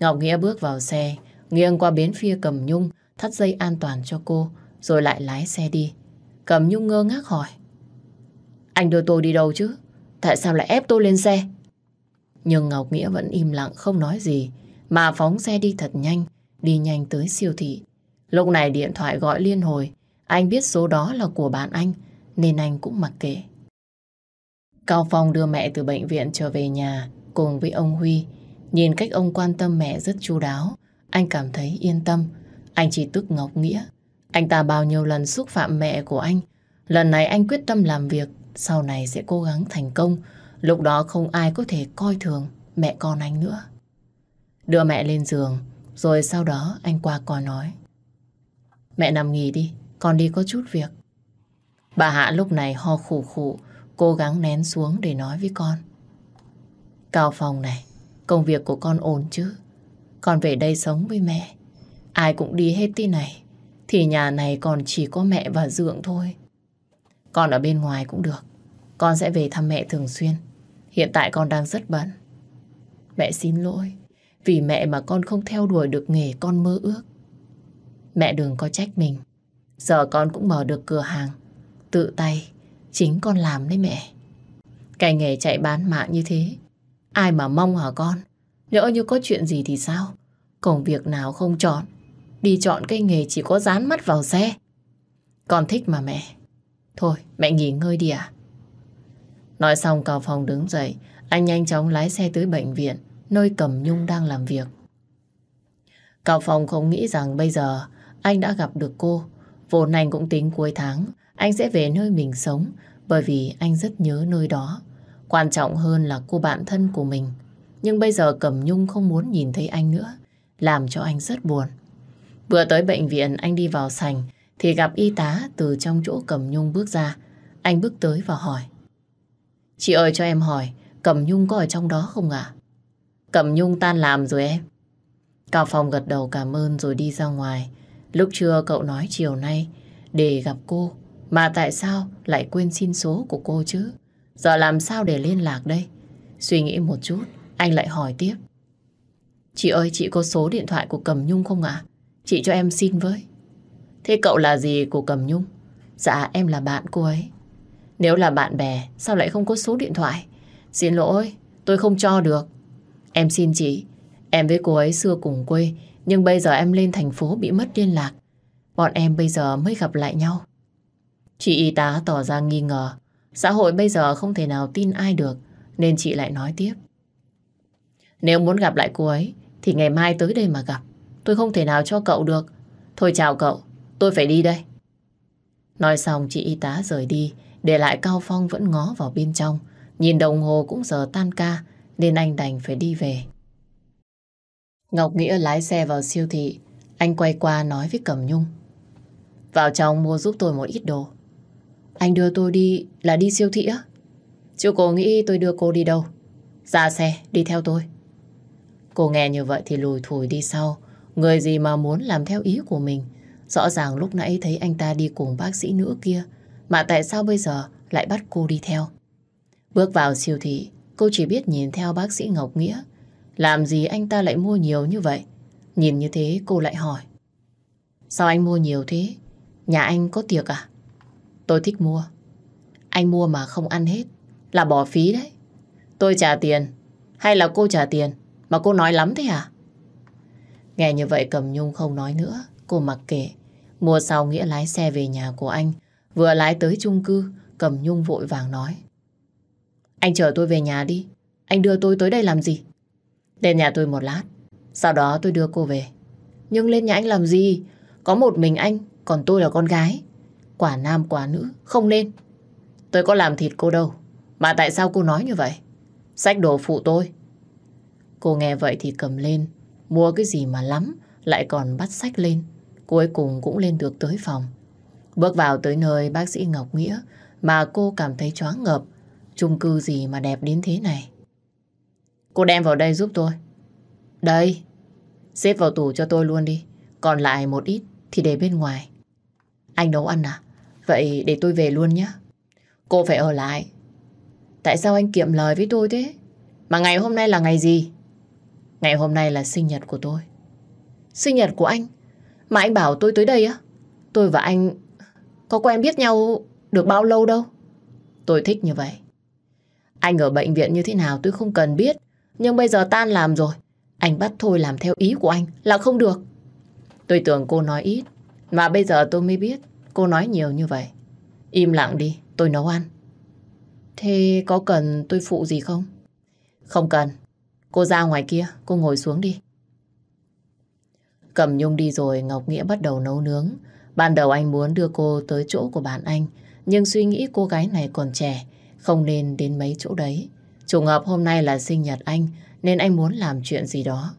S1: Ngọc Nghĩa bước vào xe nghiêng qua bến phía Cẩm Nhung thắt dây an toàn cho cô, rồi lại lái xe đi. Cầm Nhung ngơ ngác hỏi. Anh đưa tôi đi đâu chứ? Tại sao lại ép tôi lên xe? Nhưng Ngọc Nghĩa vẫn im lặng không nói gì, mà phóng xe đi thật nhanh, đi nhanh tới siêu thị. Lúc này điện thoại gọi liên hồi, anh biết số đó là của bạn anh, nên anh cũng mặc kệ. Cao Phong đưa mẹ từ bệnh viện trở về nhà cùng với ông Huy. Nhìn cách ông quan tâm mẹ rất chu đáo, anh cảm thấy yên tâm anh chỉ tức Ngọc Nghĩa. Anh ta bao nhiêu lần xúc phạm mẹ của anh. Lần này anh quyết tâm làm việc, sau này sẽ cố gắng thành công. Lúc đó không ai có thể coi thường mẹ con anh nữa. Đưa mẹ lên giường, rồi sau đó anh qua coi nói. Mẹ nằm nghỉ đi, con đi có chút việc. Bà Hạ lúc này ho khủ khủ, cố gắng nén xuống để nói với con. Cao Phòng này, công việc của con ổn chứ? Con về đây sống với mẹ. Ai cũng đi hết tí này Thì nhà này còn chỉ có mẹ và Dượng thôi Con ở bên ngoài cũng được Con sẽ về thăm mẹ thường xuyên Hiện tại con đang rất bận Mẹ xin lỗi Vì mẹ mà con không theo đuổi được nghề con mơ ước Mẹ đừng có trách mình Giờ con cũng mở được cửa hàng Tự tay Chính con làm đấy mẹ Cái nghề chạy bán mạng như thế Ai mà mong hả con Nhỡ như có chuyện gì thì sao Công việc nào không chọn Đi chọn cái nghề chỉ có dán mắt vào xe. Con thích mà mẹ. Thôi, mẹ nghỉ ngơi đi à. Nói xong cào phòng đứng dậy, anh nhanh chóng lái xe tới bệnh viện, nơi Cẩm Nhung đang làm việc. Cào phòng không nghĩ rằng bây giờ anh đã gặp được cô. Vốn anh cũng tính cuối tháng, anh sẽ về nơi mình sống, bởi vì anh rất nhớ nơi đó. Quan trọng hơn là cô bạn thân của mình. Nhưng bây giờ Cẩm Nhung không muốn nhìn thấy anh nữa, làm cho anh rất buồn. Vừa tới bệnh viện anh đi vào sành thì gặp y tá từ trong chỗ Cẩm Nhung bước ra. Anh bước tới và hỏi. Chị ơi cho em hỏi, Cẩm Nhung có ở trong đó không ạ? À? Cẩm Nhung tan làm rồi em. Cao Phong gật đầu cảm ơn rồi đi ra ngoài. Lúc trưa cậu nói chiều nay để gặp cô. Mà tại sao lại quên xin số của cô chứ? Giờ làm sao để liên lạc đây? Suy nghĩ một chút, anh lại hỏi tiếp. Chị ơi, chị có số điện thoại của Cẩm Nhung không ạ? Chị cho em xin với. Thế cậu là gì của Cẩm Nhung? Dạ em là bạn cô ấy. Nếu là bạn bè sao lại không có số điện thoại? Xin lỗi, tôi không cho được. Em xin chị, em với cô ấy xưa cùng quê, nhưng bây giờ em lên thành phố bị mất liên lạc. Bọn em bây giờ mới gặp lại nhau. Chị y tá tỏ ra nghi ngờ. Xã hội bây giờ không thể nào tin ai được, nên chị lại nói tiếp. Nếu muốn gặp lại cô ấy, thì ngày mai tới đây mà gặp. Tôi không thể nào cho cậu được. Thôi chào cậu, tôi phải đi đây. Nói xong chị y tá rời đi, để lại Cao Phong vẫn ngó vào bên trong. Nhìn đồng hồ cũng giờ tan ca, nên anh đành phải đi về. Ngọc Nghĩa lái xe vào siêu thị, anh quay qua nói với Cẩm Nhung. Vào trong mua giúp tôi một ít đồ. Anh đưa tôi đi là đi siêu thị á? chưa cô nghĩ tôi đưa cô đi đâu. Ra xe, đi theo tôi. Cô nghe như vậy thì lùi thủi đi sau, Người gì mà muốn làm theo ý của mình Rõ ràng lúc nãy thấy anh ta đi cùng bác sĩ nữ kia Mà tại sao bây giờ lại bắt cô đi theo Bước vào siêu thị Cô chỉ biết nhìn theo bác sĩ Ngọc Nghĩa Làm gì anh ta lại mua nhiều như vậy Nhìn như thế cô lại hỏi Sao anh mua nhiều thế Nhà anh có tiệc à Tôi thích mua Anh mua mà không ăn hết Là bỏ phí đấy Tôi trả tiền Hay là cô trả tiền Mà cô nói lắm thế à Nghe như vậy cầm Nhung không nói nữa, cô mặc kệ. mùa sau Nghĩa lái xe về nhà của anh. Vừa lái tới chung cư, cầm Nhung vội vàng nói. Anh chở tôi về nhà đi. Anh đưa tôi tới đây làm gì? Lên nhà tôi một lát. Sau đó tôi đưa cô về. Nhưng lên nhà anh làm gì? Có một mình anh, còn tôi là con gái. Quả nam quả nữ, không nên. Tôi có làm thịt cô đâu. Mà tại sao cô nói như vậy? Sách đồ phụ tôi. Cô nghe vậy thì cầm lên, Mua cái gì mà lắm, lại còn bắt sách lên. Cuối cùng cũng lên được tới phòng. Bước vào tới nơi bác sĩ Ngọc Nghĩa mà cô cảm thấy choáng ngợp. chung cư gì mà đẹp đến thế này. Cô đem vào đây giúp tôi. Đây, xếp vào tủ cho tôi luôn đi. Còn lại một ít thì để bên ngoài. Anh nấu ăn à? Vậy để tôi về luôn nhé. Cô phải ở lại. Tại sao anh kiệm lời với tôi thế? Mà ngày hôm nay là ngày gì? Ngày hôm nay là sinh nhật của tôi. Sinh nhật của anh? Mà anh bảo tôi tới đây á? Tôi và anh có quen biết nhau được bao lâu đâu. Tôi thích như vậy. Anh ở bệnh viện như thế nào tôi không cần biết. Nhưng bây giờ tan làm rồi. Anh bắt thôi làm theo ý của anh là không được. Tôi tưởng cô nói ít. Mà bây giờ tôi mới biết cô nói nhiều như vậy. Im lặng đi, tôi nấu ăn. Thế có cần tôi phụ gì không? Không cần. Cô ra ngoài kia, cô ngồi xuống đi. Cầm Nhung đi rồi, Ngọc Nghĩa bắt đầu nấu nướng. Ban đầu anh muốn đưa cô tới chỗ của bạn anh, nhưng suy nghĩ cô gái này còn trẻ, không nên đến mấy chỗ đấy. Trùng hợp hôm nay là sinh nhật anh, nên anh muốn làm chuyện gì đó.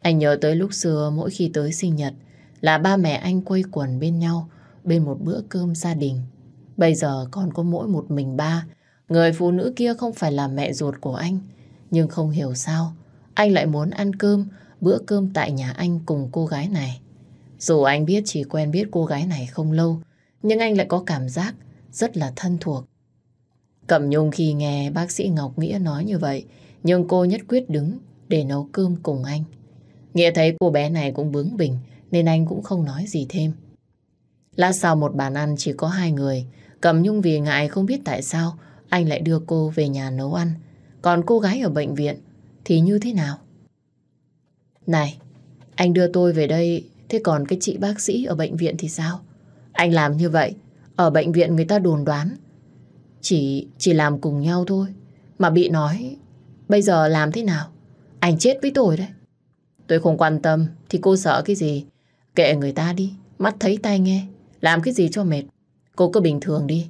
S1: Anh nhớ tới lúc xưa mỗi khi tới sinh nhật, là ba mẹ anh quây quần bên nhau, bên một bữa cơm gia đình. Bây giờ còn có mỗi một mình ba, người phụ nữ kia không phải là mẹ ruột của anh, nhưng không hiểu sao, anh lại muốn ăn cơm, bữa cơm tại nhà anh cùng cô gái này. Dù anh biết chỉ quen biết cô gái này không lâu, nhưng anh lại có cảm giác rất là thân thuộc. Cẩm Nhung khi nghe bác sĩ Ngọc Nghĩa nói như vậy, nhưng cô nhất quyết đứng để nấu cơm cùng anh. Nghĩa thấy cô bé này cũng bướng bỉnh, nên anh cũng không nói gì thêm. Lát sau một bàn ăn chỉ có hai người, Cẩm Nhung vì ngại không biết tại sao anh lại đưa cô về nhà nấu ăn, còn cô gái ở bệnh viện thì như thế nào? Này, anh đưa tôi về đây, thế còn cái chị bác sĩ ở bệnh viện thì sao? Anh làm như vậy, ở bệnh viện người ta đồn đoán. Chỉ chỉ làm cùng nhau thôi, mà bị nói, bây giờ làm thế nào? Anh chết với tôi đấy. Tôi không quan tâm, thì cô sợ cái gì? Kệ người ta đi, mắt thấy tai nghe, làm cái gì cho mệt. Cô cứ bình thường đi.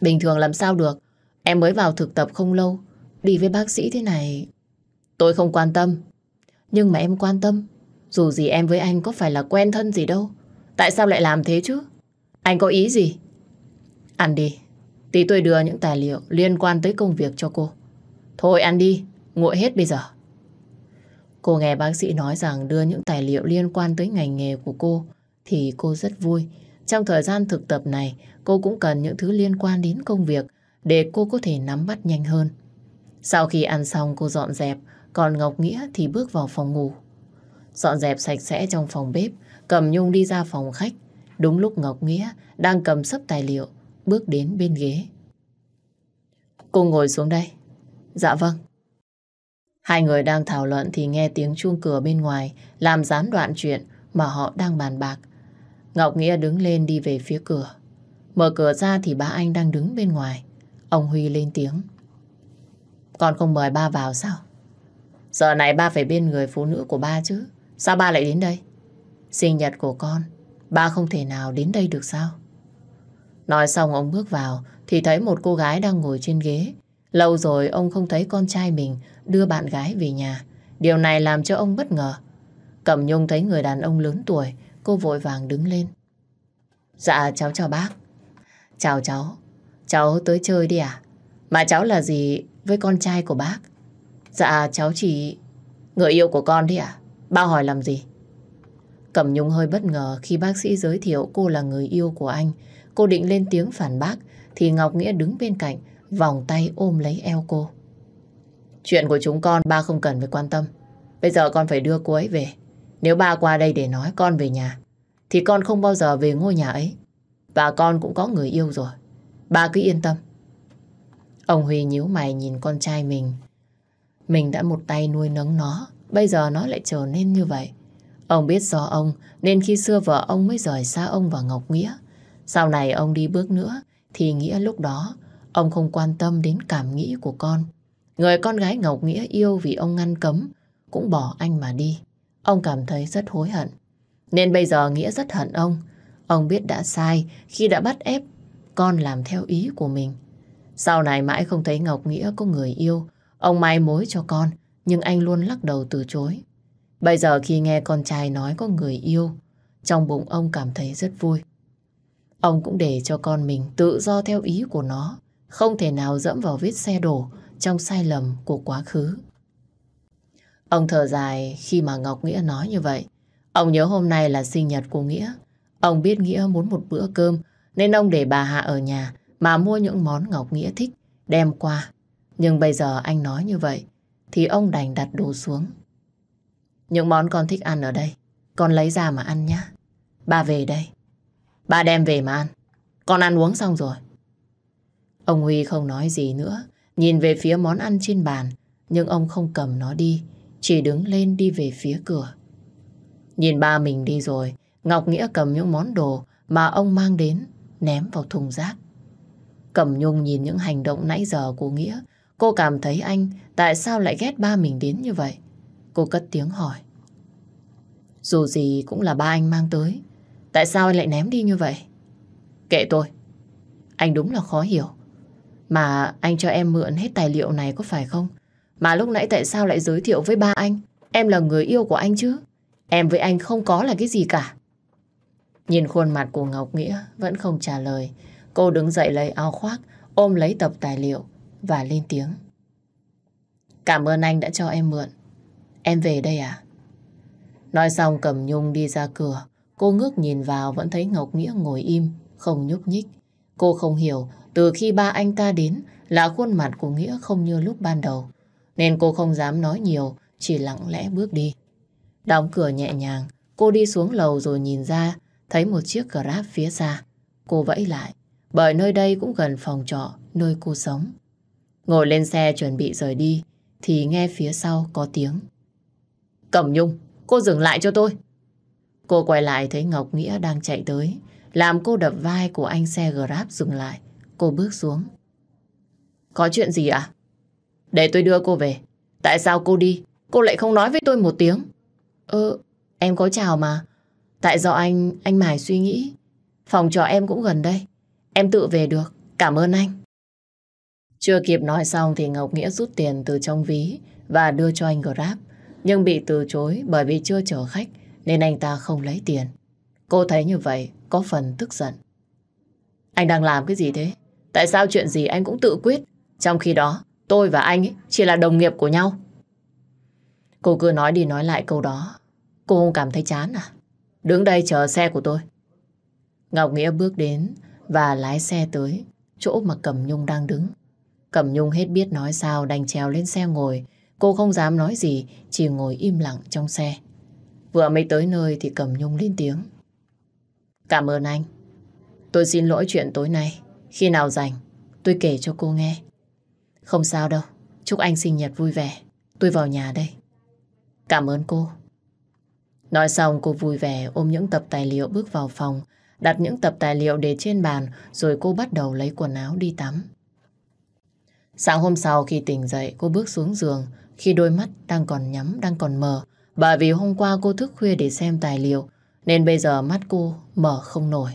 S1: Bình thường làm sao được, em mới vào thực tập không lâu, Đi với bác sĩ thế này Tôi không quan tâm Nhưng mà em quan tâm Dù gì em với anh có phải là quen thân gì đâu Tại sao lại làm thế chứ Anh có ý gì Ăn đi Tí tôi đưa những tài liệu liên quan tới công việc cho cô Thôi ăn đi Nguội hết bây giờ Cô nghe bác sĩ nói rằng đưa những tài liệu liên quan tới ngành nghề của cô thì cô rất vui. Trong thời gian thực tập này, cô cũng cần những thứ liên quan đến công việc để cô có thể nắm bắt nhanh hơn. Sau khi ăn xong cô dọn dẹp, còn Ngọc Nghĩa thì bước vào phòng ngủ. Dọn dẹp sạch sẽ trong phòng bếp, cầm Nhung đi ra phòng khách. Đúng lúc Ngọc Nghĩa đang cầm sấp tài liệu, bước đến bên ghế. Cô ngồi xuống đây. Dạ vâng. Hai người đang thảo luận thì nghe tiếng chuông cửa bên ngoài làm gián đoạn chuyện mà họ đang bàn bạc. Ngọc Nghĩa đứng lên đi về phía cửa. Mở cửa ra thì bà anh đang đứng bên ngoài. Ông Huy lên tiếng. Con không mời ba vào sao? Giờ này ba phải bên người phụ nữ của ba chứ. Sao ba lại đến đây? Sinh nhật của con, ba không thể nào đến đây được sao? Nói xong ông bước vào thì thấy một cô gái đang ngồi trên ghế. Lâu rồi ông không thấy con trai mình đưa bạn gái về nhà. Điều này làm cho ông bất ngờ. Cẩm Nhung thấy người đàn ông lớn tuổi, cô vội vàng đứng lên. Dạ cháu chào bác. Chào cháu. Cháu tới chơi đi à? Mà cháu là gì với con trai của bác. Dạ cháu chỉ... Người yêu của con đấy à? Ba hỏi làm gì? Cẩm Nhung hơi bất ngờ khi bác sĩ giới thiệu cô là người yêu của anh. Cô định lên tiếng phản bác thì Ngọc Nghĩa đứng bên cạnh vòng tay ôm lấy eo cô. Chuyện của chúng con ba không cần phải quan tâm. Bây giờ con phải đưa cô ấy về. Nếu ba qua đây để nói con về nhà thì con không bao giờ về ngôi nhà ấy. Và con cũng có người yêu rồi. Ba cứ yên tâm. Ông Huy nhíu mày nhìn con trai mình. Mình đã một tay nuôi nấng nó, bây giờ nó lại trở nên như vậy. Ông biết do ông, nên khi xưa vợ ông mới rời xa ông và Ngọc Nghĩa. Sau này ông đi bước nữa, thì Nghĩa lúc đó, ông không quan tâm đến cảm nghĩ của con. Người con gái Ngọc Nghĩa yêu vì ông ngăn cấm, cũng bỏ anh mà đi. Ông cảm thấy rất hối hận. Nên bây giờ Nghĩa rất hận ông. Ông biết đã sai khi đã bắt ép con làm theo ý của mình. Sau này mãi không thấy Ngọc Nghĩa có người yêu, ông mai mối cho con, nhưng anh luôn lắc đầu từ chối. Bây giờ khi nghe con trai nói có người yêu, trong bụng ông cảm thấy rất vui. Ông cũng để cho con mình tự do theo ý của nó, không thể nào dẫm vào vết xe đổ trong sai lầm của quá khứ. Ông thở dài khi mà Ngọc Nghĩa nói như vậy. Ông nhớ hôm nay là sinh nhật của Nghĩa. Ông biết Nghĩa muốn một bữa cơm nên ông để bà Hạ ở nhà mà mua những món Ngọc Nghĩa thích đem qua. Nhưng bây giờ anh nói như vậy thì ông đành đặt đồ xuống. Những món con thích ăn ở đây con lấy ra mà ăn nhá. Ba về đây. Ba đem về mà ăn. Con ăn uống xong rồi. Ông Huy không nói gì nữa, nhìn về phía món ăn trên bàn, nhưng ông không cầm nó đi, chỉ đứng lên đi về phía cửa. Nhìn ba mình đi rồi, Ngọc Nghĩa cầm những món đồ mà ông mang đến, ném vào thùng rác. Cẩm Nhung nhìn những hành động nãy giờ của Nghĩa, cô cảm thấy anh tại sao lại ghét ba mình đến như vậy. Cô cất tiếng hỏi. Dù gì cũng là ba anh mang tới, tại sao anh lại ném đi như vậy? Kệ tôi, anh đúng là khó hiểu. Mà anh cho em mượn hết tài liệu này có phải không? Mà lúc nãy tại sao lại giới thiệu với ba anh? Em là người yêu của anh chứ? Em với anh không có là cái gì cả. Nhìn khuôn mặt của Ngọc Nghĩa vẫn không trả lời. Cô đứng dậy lấy áo khoác, ôm lấy tập tài liệu và lên tiếng. Cảm ơn anh đã cho em mượn. Em về đây à? Nói xong cầm nhung đi ra cửa. Cô ngước nhìn vào vẫn thấy Ngọc Nghĩa ngồi im, không nhúc nhích. Cô không hiểu từ khi ba anh ta đến là khuôn mặt của Nghĩa không như lúc ban đầu. Nên cô không dám nói nhiều, chỉ lặng lẽ bước đi. Đóng cửa nhẹ nhàng, cô đi xuống lầu rồi nhìn ra, thấy một chiếc Grab phía xa. Cô vẫy lại, bởi nơi đây cũng gần phòng trọ nơi cô sống. Ngồi lên xe chuẩn bị rời đi thì nghe phía sau có tiếng. Cẩm Nhung, cô dừng lại cho tôi. Cô quay lại thấy Ngọc Nghĩa đang chạy tới, làm cô đập vai của anh xe Grab dừng lại. Cô bước xuống. Có chuyện gì ạ? À? Để tôi đưa cô về. Tại sao cô đi? Cô lại không nói với tôi một tiếng. Ơ, ừ, em có chào mà. Tại do anh, anh mải suy nghĩ. Phòng trọ em cũng gần đây. Em tự về được, cảm ơn anh. Chưa kịp nói xong thì Ngọc Nghĩa rút tiền từ trong ví và đưa cho anh Grab. Nhưng bị từ chối bởi vì chưa chở khách nên anh ta không lấy tiền. Cô thấy như vậy có phần tức giận. Anh đang làm cái gì thế? Tại sao chuyện gì anh cũng tự quyết? Trong khi đó tôi và anh ấy chỉ là đồng nghiệp của nhau. Cô cứ nói đi nói lại câu đó. Cô không cảm thấy chán à? Đứng đây chờ xe của tôi. Ngọc Nghĩa bước đến và lái xe tới chỗ mà Cẩm Nhung đang đứng. Cẩm Nhung hết biết nói sao đành trèo lên xe ngồi. Cô không dám nói gì, chỉ ngồi im lặng trong xe. Vừa mới tới nơi thì Cẩm Nhung lên tiếng. Cảm ơn anh. Tôi xin lỗi chuyện tối nay. Khi nào rảnh, tôi kể cho cô nghe. Không sao đâu. Chúc anh sinh nhật vui vẻ. Tôi vào nhà đây. Cảm ơn cô. Nói xong cô vui vẻ ôm những tập tài liệu bước vào phòng đặt những tập tài liệu để trên bàn rồi cô bắt đầu lấy quần áo đi tắm. Sáng hôm sau khi tỉnh dậy, cô bước xuống giường khi đôi mắt đang còn nhắm, đang còn mờ. Bởi vì hôm qua cô thức khuya để xem tài liệu nên bây giờ mắt cô mở không nổi.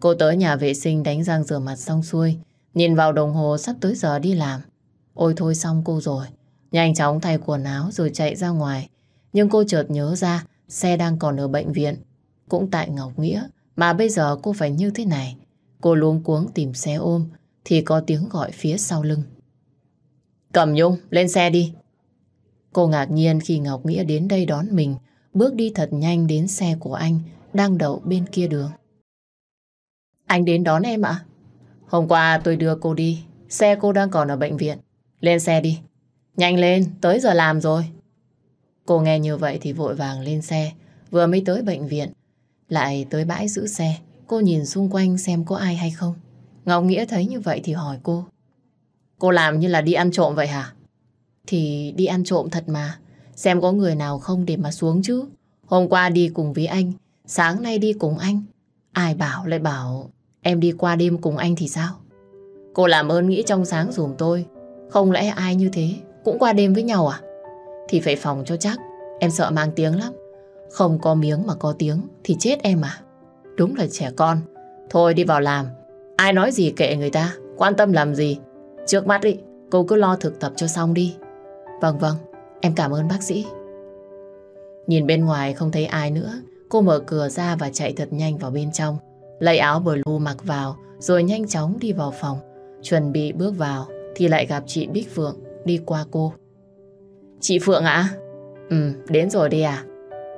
S1: Cô tới nhà vệ sinh đánh răng rửa mặt xong xuôi, nhìn vào đồng hồ sắp tới giờ đi làm. Ôi thôi xong cô rồi, nhanh chóng thay quần áo rồi chạy ra ngoài. Nhưng cô chợt nhớ ra xe đang còn ở bệnh viện, cũng tại Ngọc Nghĩa mà bây giờ cô phải như thế này. Cô luống cuống tìm xe ôm thì có tiếng gọi phía sau lưng. Cầm Nhung, lên xe đi. Cô ngạc nhiên khi Ngọc Nghĩa đến đây đón mình, bước đi thật nhanh đến xe của anh đang đậu bên kia đường. Anh đến đón em ạ. Hôm qua tôi đưa cô đi, xe cô đang còn ở bệnh viện. Lên xe đi. Nhanh lên, tới giờ làm rồi. Cô nghe như vậy thì vội vàng lên xe, vừa mới tới bệnh viện lại tới bãi giữ xe, cô nhìn xung quanh xem có ai hay không. Ngọc Nghĩa thấy như vậy thì hỏi cô. Cô làm như là đi ăn trộm vậy hả? Thì đi ăn trộm thật mà. Xem có người nào không để mà xuống chứ. Hôm qua đi cùng với anh, sáng nay đi cùng anh. Ai bảo lại bảo em đi qua đêm cùng anh thì sao? Cô làm ơn nghĩ trong sáng dùm tôi. Không lẽ ai như thế cũng qua đêm với nhau à? Thì phải phòng cho chắc, em sợ mang tiếng lắm. Không có miếng mà có tiếng thì chết em à. Đúng là trẻ con. Thôi đi vào làm. Ai nói gì kệ người ta. Quan tâm làm gì. Trước mắt ý, cô cứ lo thực tập cho xong đi. Vâng vâng, em cảm ơn bác sĩ. Nhìn bên ngoài không thấy ai nữa. Cô mở cửa ra và chạy thật nhanh vào bên trong. Lấy áo blue mặc vào rồi nhanh chóng đi vào phòng. Chuẩn bị bước vào thì lại gặp chị Bích Phượng đi qua cô. Chị Phượng ạ? À? Ừ, đến rồi đi à?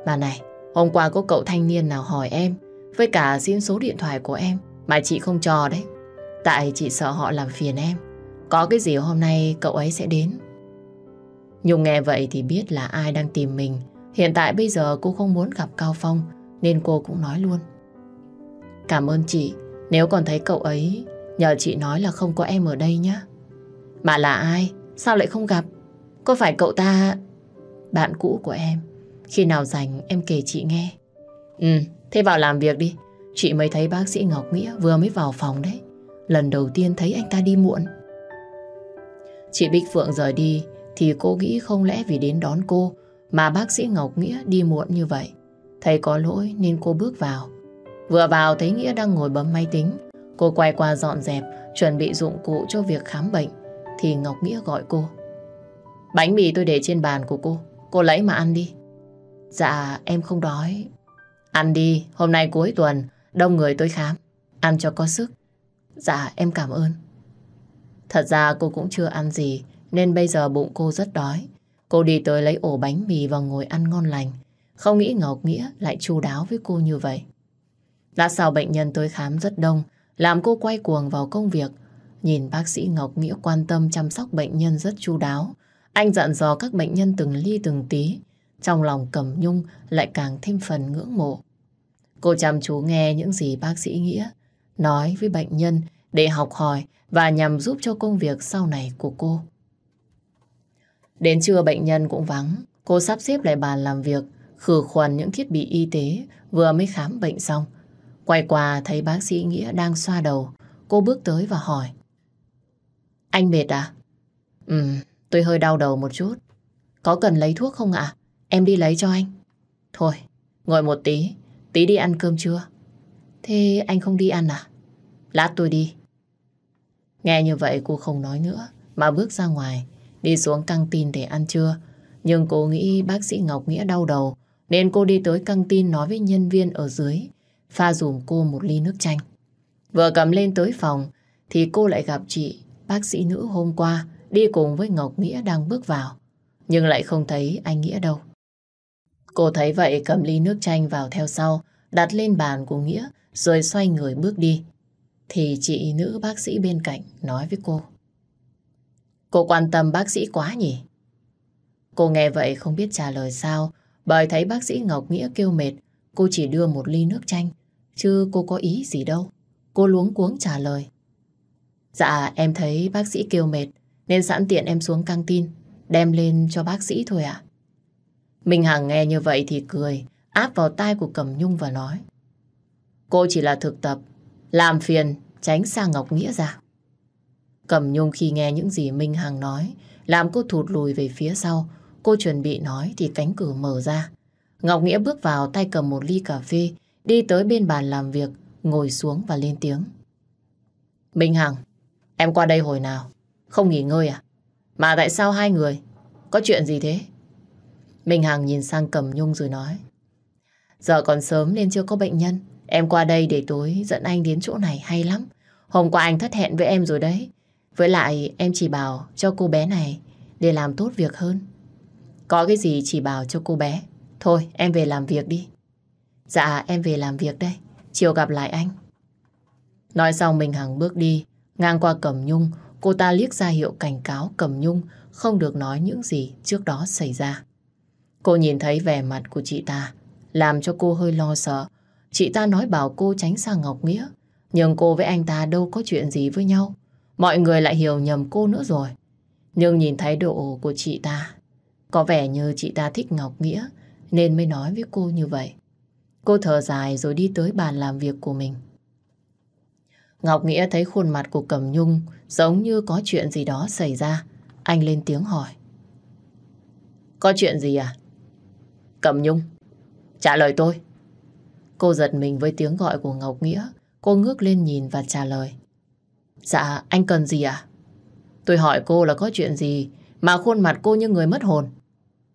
S1: Mà này, hôm qua có cậu thanh niên nào hỏi em với cả xin số điện thoại của em mà chị không cho đấy. Tại chị sợ họ làm phiền em. Có cái gì hôm nay cậu ấy sẽ đến. Nhung nghe vậy thì biết là ai đang tìm mình. Hiện tại bây giờ cô không muốn gặp Cao Phong nên cô cũng nói luôn. Cảm ơn chị, nếu còn thấy cậu ấy, nhờ chị nói là không có em ở đây nhé. Mà là ai? Sao lại không gặp? Có phải cậu ta bạn cũ của em? Khi nào rảnh em kể chị nghe. Ừ, thế vào làm việc đi. Chị mới thấy bác sĩ Ngọc Nghĩa vừa mới vào phòng đấy. Lần đầu tiên thấy anh ta đi muộn. Chị Bích Phượng rời đi thì cô nghĩ không lẽ vì đến đón cô mà bác sĩ Ngọc Nghĩa đi muộn như vậy. Thấy có lỗi nên cô bước vào. Vừa vào thấy Nghĩa đang ngồi bấm máy tính. Cô quay qua dọn dẹp, chuẩn bị dụng cụ cho việc khám bệnh. Thì Ngọc Nghĩa gọi cô. Bánh mì tôi để trên bàn của cô, cô lấy mà ăn đi. Dạ em không đói. Ăn đi, hôm nay cuối tuần, đông người tới khám. Ăn cho có sức. Dạ em cảm ơn. Thật ra cô cũng chưa ăn gì nên bây giờ bụng cô rất đói. Cô đi tới lấy ổ bánh mì và ngồi ăn ngon lành. Không nghĩ Ngọc Nghĩa lại chu đáo với cô như vậy. Đã sao bệnh nhân tới khám rất đông, làm cô quay cuồng vào công việc. Nhìn bác sĩ Ngọc Nghĩa quan tâm chăm sóc bệnh nhân rất chu đáo. Anh dặn dò các bệnh nhân từng ly từng tí trong lòng Cẩm Nhung lại càng thêm phần ngưỡng mộ. Cô chăm chú nghe những gì bác sĩ Nghĩa nói với bệnh nhân để học hỏi và nhằm giúp cho công việc sau này của cô. Đến trưa bệnh nhân cũng vắng, cô sắp xếp lại bàn làm việc, khử khuẩn những thiết bị y tế vừa mới khám bệnh xong. Quay qua thấy bác sĩ Nghĩa đang xoa đầu, cô bước tới và hỏi. Anh mệt à? Ừ, tôi hơi đau đầu một chút. Có cần lấy thuốc không ạ? Em đi lấy cho anh. Thôi, ngồi một tí, tí đi ăn cơm chưa? Thế anh không đi ăn à? Lát tôi đi. Nghe như vậy cô không nói nữa, mà bước ra ngoài, đi xuống căng tin để ăn trưa. Nhưng cô nghĩ bác sĩ Ngọc Nghĩa đau đầu, nên cô đi tới căng tin nói với nhân viên ở dưới, pha dùm cô một ly nước chanh. Vừa cầm lên tới phòng, thì cô lại gặp chị, bác sĩ nữ hôm qua, đi cùng với Ngọc Nghĩa đang bước vào. Nhưng lại không thấy anh Nghĩa đâu. Cô thấy vậy cầm ly nước chanh vào theo sau, đặt lên bàn của Nghĩa, rồi xoay người bước đi. Thì chị nữ bác sĩ bên cạnh nói với cô. Cô quan tâm bác sĩ quá nhỉ? Cô nghe vậy không biết trả lời sao, bởi thấy bác sĩ Ngọc Nghĩa kêu mệt, cô chỉ đưa một ly nước chanh, chứ cô có ý gì đâu. Cô luống cuống trả lời. Dạ, em thấy bác sĩ kêu mệt, nên sẵn tiện em xuống căng tin, đem lên cho bác sĩ thôi ạ. Minh Hằng nghe như vậy thì cười, áp vào tai của Cẩm Nhung và nói. Cô chỉ là thực tập, làm phiền, tránh xa Ngọc Nghĩa ra. Cẩm Nhung khi nghe những gì Minh Hằng nói, làm cô thụt lùi về phía sau. Cô chuẩn bị nói thì cánh cửa mở ra. Ngọc Nghĩa bước vào tay cầm một ly cà phê, đi tới bên bàn làm việc, ngồi xuống và lên tiếng. Minh Hằng, em qua đây hồi nào? Không nghỉ ngơi à? Mà tại sao hai người? Có chuyện gì thế? Minh Hằng nhìn sang Cẩm Nhung rồi nói. Giờ còn sớm nên chưa có bệnh nhân. Em qua đây để tối dẫn anh đến chỗ này hay lắm. Hôm qua anh thất hẹn với em rồi đấy. Với lại em chỉ bảo cho cô bé này để làm tốt việc hơn. Có cái gì chỉ bảo cho cô bé. Thôi em về làm việc đi. Dạ em về làm việc đây. Chiều gặp lại anh. Nói xong Minh Hằng bước đi. Ngang qua Cẩm Nhung, cô ta liếc ra hiệu cảnh cáo Cẩm Nhung không được nói những gì trước đó xảy ra. Cô nhìn thấy vẻ mặt của chị ta, làm cho cô hơi lo sợ. Chị ta nói bảo cô tránh xa Ngọc Nghĩa, nhưng cô với anh ta đâu có chuyện gì với nhau. Mọi người lại hiểu nhầm cô nữa rồi. Nhưng nhìn thái độ của chị ta, có vẻ như chị ta thích Ngọc Nghĩa nên mới nói với cô như vậy. Cô thở dài rồi đi tới bàn làm việc của mình. Ngọc Nghĩa thấy khuôn mặt của Cẩm Nhung giống như có chuyện gì đó xảy ra. Anh lên tiếng hỏi. Có chuyện gì à? Cẩm Nhung, trả lời tôi. Cô giật mình với tiếng gọi của Ngọc Nghĩa. Cô ngước lên nhìn và trả lời. Dạ, anh cần gì ạ? À? Tôi hỏi cô là có chuyện gì mà khuôn mặt cô như người mất hồn.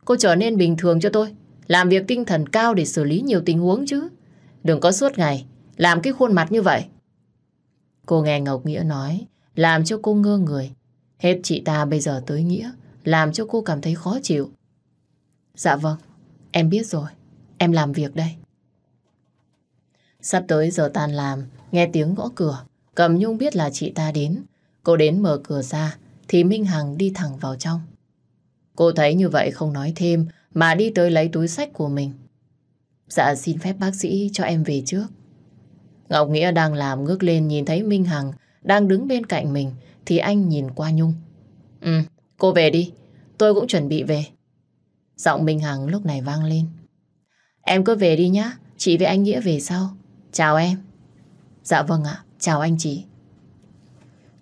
S1: Cô trở nên bình thường cho tôi. Làm việc tinh thần cao để xử lý nhiều tình huống chứ. Đừng có suốt ngày làm cái khuôn mặt như vậy. Cô nghe Ngọc Nghĩa nói, làm cho cô ngơ người. Hết chị ta bây giờ tới Nghĩa, làm cho cô cảm thấy khó chịu. Dạ vâng, Em biết rồi, em làm việc đây. Sắp tới giờ tan làm, nghe tiếng gõ cửa. cầm Nhung biết là chị ta đến. Cô đến mở cửa ra, thì Minh Hằng đi thẳng vào trong. Cô thấy như vậy không nói thêm, mà đi tới lấy túi sách của mình. Dạ xin phép bác sĩ cho em về trước. Ngọc Nghĩa đang làm ngước lên nhìn thấy Minh Hằng đang đứng bên cạnh mình, thì anh nhìn qua Nhung. Ừ, cô về đi, tôi cũng chuẩn bị về. Giọng Minh Hằng lúc này vang lên. Em cứ về đi nhá, chị với anh Nghĩa về sau. Chào em. Dạ vâng ạ, chào anh chị.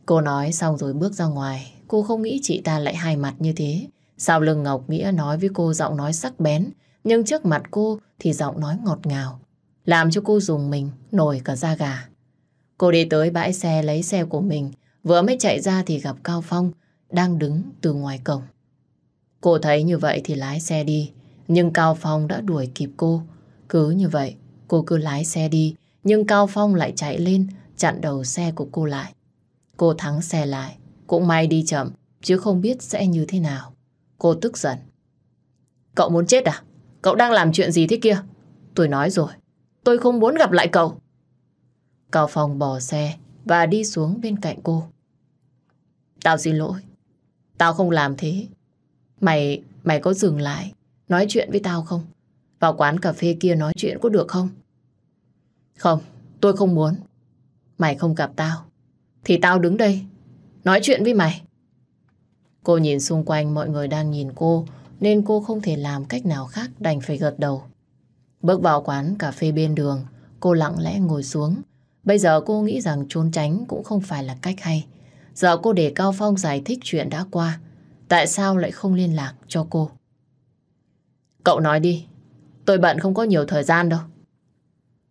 S1: Cô nói xong rồi bước ra ngoài, cô không nghĩ chị ta lại hai mặt như thế. Sau lưng Ngọc Nghĩa nói với cô giọng nói sắc bén, nhưng trước mặt cô thì giọng nói ngọt ngào, làm cho cô dùng mình nổi cả da gà. Cô đi tới bãi xe lấy xe của mình, vừa mới chạy ra thì gặp Cao Phong đang đứng từ ngoài cổng. Cô thấy như vậy thì lái xe đi. Nhưng Cao Phong đã đuổi kịp cô. Cứ như vậy, cô cứ lái xe đi. Nhưng Cao Phong lại chạy lên, chặn đầu xe của cô lại. Cô thắng xe lại. Cũng may đi chậm, chứ không biết sẽ như thế nào. Cô tức giận. Cậu muốn chết à? Cậu đang làm chuyện gì thế kia? Tôi nói rồi, tôi không muốn gặp lại cậu. Cao Phong bỏ xe và đi xuống bên cạnh cô. Tao xin lỗi. Tao không làm thế. Mày, mày có dừng lại, nói chuyện với tao không? Vào quán cà phê kia nói chuyện có được không? Không, tôi không muốn. Mày không gặp tao, thì tao đứng đây, nói chuyện với mày. Cô nhìn xung quanh mọi người đang nhìn cô, nên cô không thể làm cách nào khác đành phải gật đầu. Bước vào quán cà phê bên đường, cô lặng lẽ ngồi xuống. Bây giờ cô nghĩ rằng trốn tránh cũng không phải là cách hay. Giờ cô để Cao Phong giải thích chuyện đã qua. Tại sao lại không liên lạc cho cô? Cậu nói đi, tôi bận không có nhiều thời gian đâu.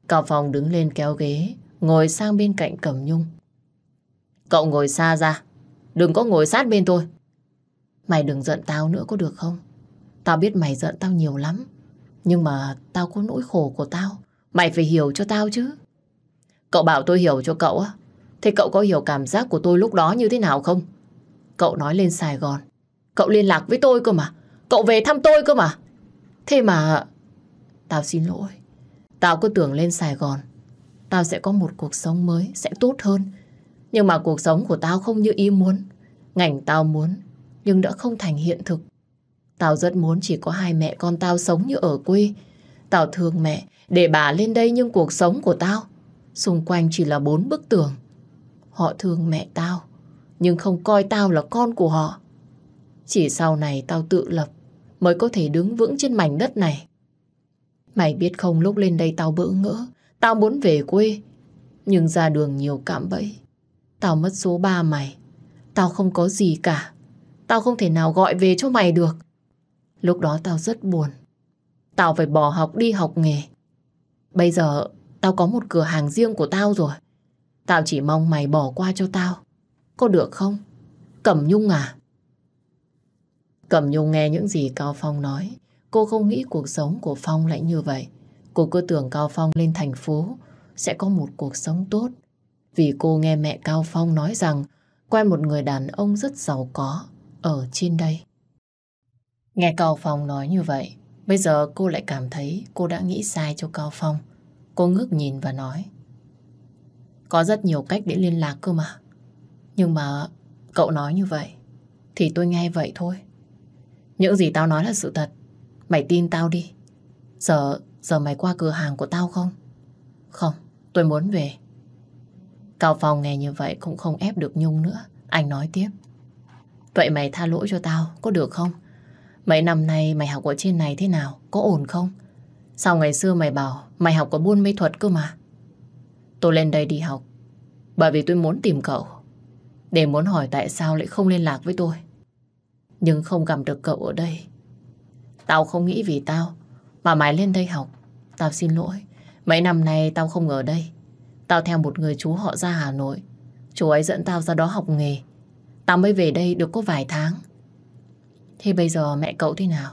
S1: Cao Phong đứng lên kéo ghế, ngồi sang bên cạnh Cẩm Nhung. Cậu ngồi xa ra, đừng có ngồi sát bên tôi. Mày đừng giận tao nữa có được không? Tao biết mày giận tao nhiều lắm, nhưng mà tao có nỗi khổ của tao, mày phải hiểu cho tao chứ. Cậu bảo tôi hiểu cho cậu á, thế cậu có hiểu cảm giác của tôi lúc đó như thế nào không? Cậu nói lên Sài Gòn, Cậu liên lạc với tôi cơ mà. Cậu về thăm tôi cơ mà. Thế mà... Tao xin lỗi. Tao cứ tưởng lên Sài Gòn. Tao sẽ có một cuộc sống mới, sẽ tốt hơn. Nhưng mà cuộc sống của tao không như ý muốn. Ngành tao muốn, nhưng đã không thành hiện thực. Tao rất muốn chỉ có hai mẹ con tao sống như ở quê. Tao thương mẹ, để bà lên đây nhưng cuộc sống của tao xung quanh chỉ là bốn bức tường. Họ thương mẹ tao, nhưng không coi tao là con của họ. Chỉ sau này tao tự lập mới có thể đứng vững trên mảnh đất này. Mày biết không lúc lên đây tao bỡ ngỡ, tao muốn về quê. Nhưng ra đường nhiều cạm bẫy. Tao mất số ba mày. Tao không có gì cả. Tao không thể nào gọi về cho mày được. Lúc đó tao rất buồn. Tao phải bỏ học đi học nghề. Bây giờ tao có một cửa hàng riêng của tao rồi. Tao chỉ mong mày bỏ qua cho tao. Có được không? Cẩm nhung à? Cẩm Nhung nghe những gì Cao Phong nói, cô không nghĩ cuộc sống của Phong lại như vậy. Cô cứ tưởng Cao Phong lên thành phố sẽ có một cuộc sống tốt. Vì cô nghe mẹ Cao Phong nói rằng quen một người đàn ông rất giàu có ở trên đây. Nghe Cao Phong nói như vậy, bây giờ cô lại cảm thấy cô đã nghĩ sai cho Cao Phong. Cô ngước nhìn và nói Có rất nhiều cách để liên lạc cơ mà. Nhưng mà cậu nói như vậy thì tôi nghe vậy thôi. Những gì tao nói là sự thật. Mày tin tao đi. Giờ, giờ mày qua cửa hàng của tao không? Không, tôi muốn về. Cao Phong nghe như vậy cũng không ép được Nhung nữa. Anh nói tiếp. Vậy mày tha lỗi cho tao, có được không? Mấy năm nay mày học ở trên này thế nào? Có ổn không? Sao ngày xưa mày bảo mày học có buôn mê thuật cơ mà? Tôi lên đây đi học. Bởi vì tôi muốn tìm cậu. Để muốn hỏi tại sao lại không liên lạc với tôi nhưng không gặp được cậu ở đây. Tao không nghĩ vì tao mà mày lên đây học. Tao xin lỗi, mấy năm nay tao không ở đây. Tao theo một người chú họ ra Hà Nội. Chú ấy dẫn tao ra đó học nghề. Tao mới về đây được có vài tháng. Thế bây giờ mẹ cậu thế nào?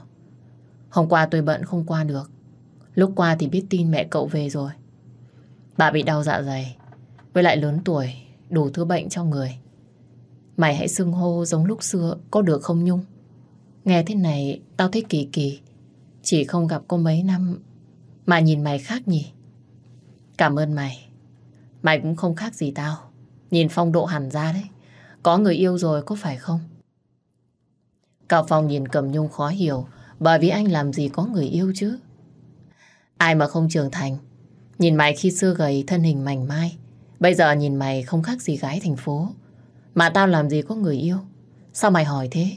S1: Hôm qua tôi bận không qua được. Lúc qua thì biết tin mẹ cậu về rồi. Bà bị đau dạ dày, với lại lớn tuổi, đủ thứ bệnh cho người. Mày hãy xưng hô giống lúc xưa Có được không Nhung Nghe thế này tao thấy kỳ kỳ Chỉ không gặp cô mấy năm Mà nhìn mày khác nhỉ Cảm ơn mày Mày cũng không khác gì tao Nhìn phong độ hẳn ra đấy Có người yêu rồi có phải không Cao Phong nhìn cầm Nhung khó hiểu Bởi vì anh làm gì có người yêu chứ Ai mà không trưởng thành Nhìn mày khi xưa gầy thân hình mảnh mai Bây giờ nhìn mày không khác gì gái thành phố mà tao làm gì có người yêu? Sao mày hỏi thế?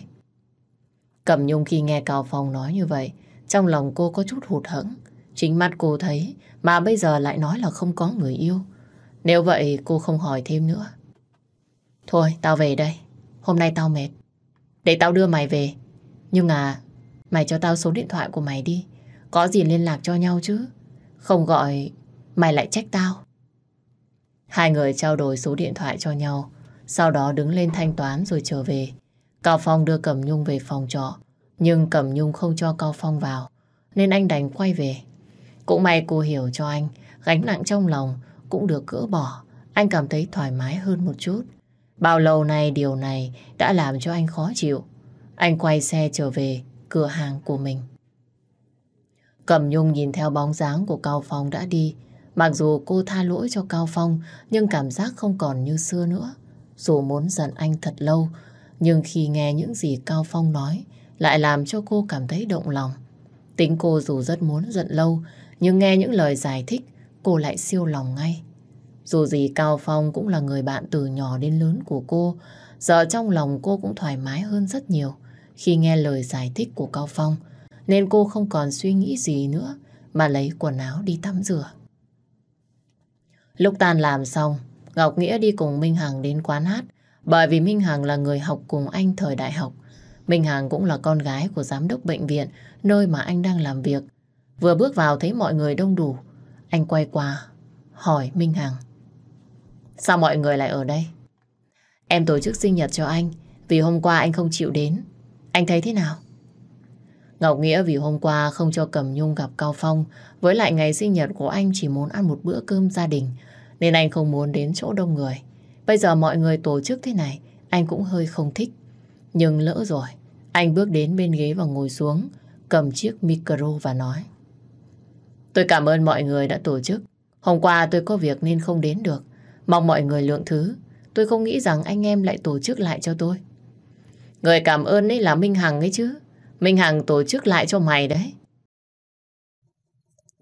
S1: Cẩm Nhung khi nghe Cao Phong nói như vậy, trong lòng cô có chút hụt hẫng. Chính mắt cô thấy mà bây giờ lại nói là không có người yêu. Nếu vậy cô không hỏi thêm nữa. Thôi, tao về đây. Hôm nay tao mệt. Để tao đưa mày về. Nhưng à, mày cho tao số điện thoại của mày đi. Có gì liên lạc cho nhau chứ. Không gọi, mày lại trách tao. Hai người trao đổi số điện thoại cho nhau sau đó đứng lên thanh toán rồi trở về. Cao Phong đưa Cẩm Nhung về phòng trọ, nhưng Cẩm Nhung không cho Cao Phong vào, nên anh đành quay về. Cũng may cô hiểu cho anh, gánh nặng trong lòng cũng được cỡ bỏ, anh cảm thấy thoải mái hơn một chút. Bao lâu nay điều này đã làm cho anh khó chịu. Anh quay xe trở về cửa hàng của mình. Cẩm Nhung nhìn theo bóng dáng của Cao Phong đã đi. Mặc dù cô tha lỗi cho Cao Phong, nhưng cảm giác không còn như xưa nữa. Dù muốn giận anh thật lâu, nhưng khi nghe những gì Cao Phong nói, lại làm cho cô cảm thấy động lòng. Tính cô dù rất muốn giận lâu, nhưng nghe những lời giải thích, cô lại siêu lòng ngay. Dù gì Cao Phong cũng là người bạn từ nhỏ đến lớn của cô, giờ trong lòng cô cũng thoải mái hơn rất nhiều khi nghe lời giải thích của Cao Phong, nên cô không còn suy nghĩ gì nữa mà lấy quần áo đi tắm rửa. Lúc tan làm xong, Ngọc Nghĩa đi cùng Minh Hằng đến quán hát bởi vì Minh Hằng là người học cùng anh thời đại học. Minh Hằng cũng là con gái của giám đốc bệnh viện nơi mà anh đang làm việc. Vừa bước vào thấy mọi người đông đủ. Anh quay qua hỏi Minh Hằng. Sao mọi người lại ở đây? Em tổ chức sinh nhật cho anh vì hôm qua anh không chịu đến. Anh thấy thế nào? Ngọc Nghĩa vì hôm qua không cho Cầm Nhung gặp Cao Phong với lại ngày sinh nhật của anh chỉ muốn ăn một bữa cơm gia đình nên anh không muốn đến chỗ đông người. Bây giờ mọi người tổ chức thế này, anh cũng hơi không thích. Nhưng lỡ rồi, anh bước đến bên ghế và ngồi xuống, cầm chiếc micro và nói. Tôi cảm ơn mọi người đã tổ chức. Hôm qua tôi có việc nên không đến được. Mong mọi người lượng thứ. Tôi không nghĩ rằng anh em lại tổ chức lại cho tôi. Người cảm ơn ấy là Minh Hằng ấy chứ. Minh Hằng tổ chức lại cho mày đấy.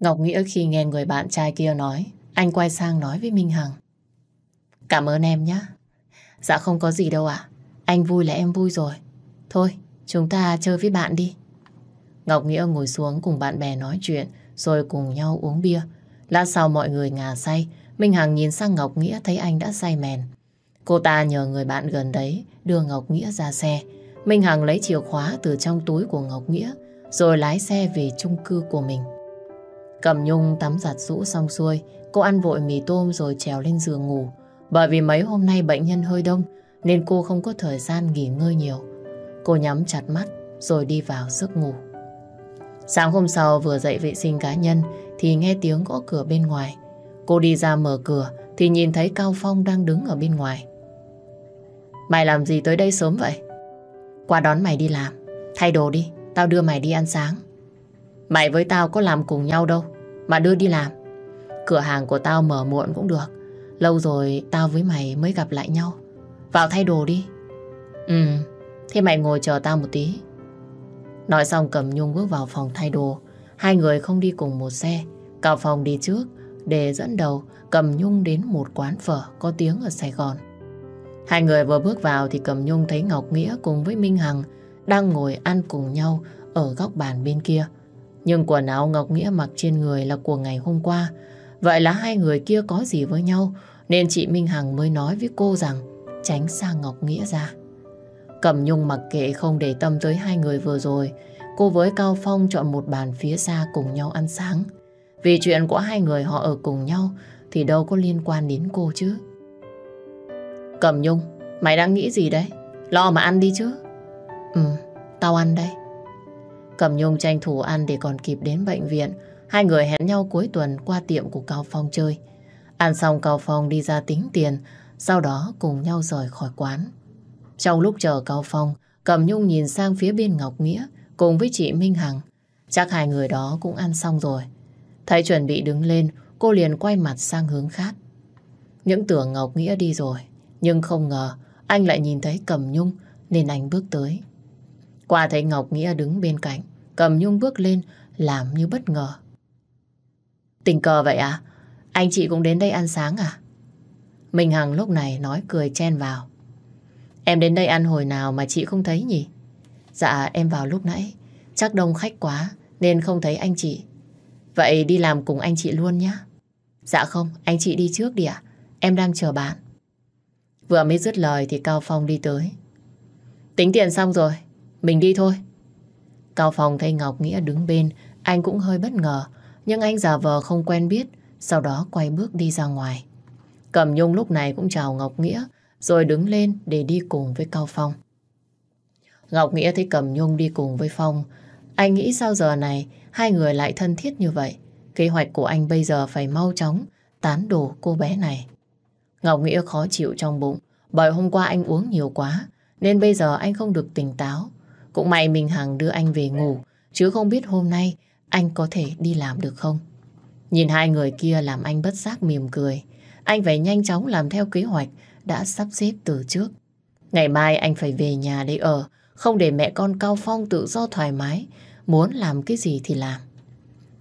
S1: Ngọc Nghĩa khi nghe người bạn trai kia nói anh quay sang nói với Minh Hằng. Cảm ơn em nhé. Dạ không có gì đâu ạ. Anh vui là em vui rồi. Thôi, chúng ta chơi với bạn đi. Ngọc Nghĩa ngồi xuống cùng bạn bè nói chuyện, rồi cùng nhau uống bia. Lát sau mọi người ngà say, Minh Hằng nhìn sang Ngọc Nghĩa thấy anh đã say mèn. Cô ta nhờ người bạn gần đấy đưa Ngọc Nghĩa ra xe. Minh Hằng lấy chìa khóa từ trong túi của Ngọc Nghĩa, rồi lái xe về chung cư của mình. Cầm Nhung tắm giặt rũ xong xuôi, Cô ăn vội mì tôm rồi trèo lên giường ngủ. Bởi vì mấy hôm nay bệnh nhân hơi đông nên cô không có thời gian nghỉ ngơi nhiều. Cô nhắm chặt mắt rồi đi vào giấc ngủ. Sáng hôm sau vừa dậy vệ sinh cá nhân thì nghe tiếng gõ cửa bên ngoài. Cô đi ra mở cửa thì nhìn thấy Cao Phong đang đứng ở bên ngoài. Mày làm gì tới đây sớm vậy? Qua đón mày đi làm. Thay đồ đi, tao đưa mày đi ăn sáng. Mày với tao có làm cùng nhau đâu, mà đưa đi làm Cửa hàng của tao mở muộn cũng được Lâu rồi tao với mày mới gặp lại nhau Vào thay đồ đi Ừ Thế mày ngồi chờ tao một tí Nói xong cầm Nhung bước vào phòng thay đồ Hai người không đi cùng một xe Cả phòng đi trước Để dẫn đầu cầm Nhung đến một quán phở Có tiếng ở Sài Gòn Hai người vừa bước vào thì cầm Nhung thấy Ngọc Nghĩa cùng với Minh Hằng Đang ngồi ăn cùng nhau Ở góc bàn bên kia Nhưng quần áo Ngọc Nghĩa mặc trên người là của ngày hôm qua Vậy là hai người kia có gì với nhau nên chị Minh Hằng mới nói với cô rằng tránh xa Ngọc Nghĩa ra. Cẩm Nhung mặc kệ không để tâm tới hai người vừa rồi, cô với Cao Phong chọn một bàn phía xa cùng nhau ăn sáng. Vì chuyện của hai người họ ở cùng nhau thì đâu có liên quan đến cô chứ. Cẩm Nhung, mày đang nghĩ gì đấy? Lo mà ăn đi chứ. Ừ, tao ăn đây. Cẩm Nhung tranh thủ ăn để còn kịp đến bệnh viện. Hai người hẹn nhau cuối tuần qua tiệm của Cao Phong chơi. Ăn xong Cao Phong đi ra tính tiền, sau đó cùng nhau rời khỏi quán. Trong lúc chờ Cao Phong, Cẩm Nhung nhìn sang phía bên Ngọc Nghĩa cùng với chị Minh Hằng. Chắc hai người đó cũng ăn xong rồi. Thấy chuẩn bị đứng lên, cô liền quay mặt sang hướng khác. Những tưởng Ngọc Nghĩa đi rồi, nhưng không ngờ anh lại nhìn thấy Cẩm Nhung nên anh bước tới. Qua thấy Ngọc Nghĩa đứng bên cạnh, Cẩm Nhung bước lên làm như bất ngờ. Tình cờ vậy à? Anh chị cũng đến đây ăn sáng à? Minh Hằng lúc này nói cười chen vào. Em đến đây ăn hồi nào mà chị không thấy nhỉ? Dạ em vào lúc nãy, chắc đông khách quá nên không thấy anh chị. Vậy đi làm cùng anh chị luôn nhé. Dạ không, anh chị đi trước đi ạ. Em đang chờ bạn. Vừa mới dứt lời thì Cao Phong đi tới. Tính tiền xong rồi, mình đi thôi. Cao Phong thấy Ngọc Nghĩa đứng bên, anh cũng hơi bất ngờ. Nhưng anh giả vờ không quen biết, sau đó quay bước đi ra ngoài. Cẩm Nhung lúc này cũng chào Ngọc Nghĩa, rồi đứng lên để đi cùng với Cao Phong. Ngọc Nghĩa thấy Cẩm Nhung đi cùng với Phong. Anh nghĩ sao giờ này hai người lại thân thiết như vậy? Kế hoạch của anh bây giờ phải mau chóng tán đổ cô bé này. Ngọc Nghĩa khó chịu trong bụng bởi hôm qua anh uống nhiều quá nên bây giờ anh không được tỉnh táo. Cũng may mình Hằng đưa anh về ngủ chứ không biết hôm nay anh có thể đi làm được không? Nhìn hai người kia làm anh bất giác mỉm cười. Anh phải nhanh chóng làm theo kế hoạch đã sắp xếp từ trước. Ngày mai anh phải về nhà để ở, không để mẹ con Cao Phong tự do thoải mái, muốn làm cái gì thì làm.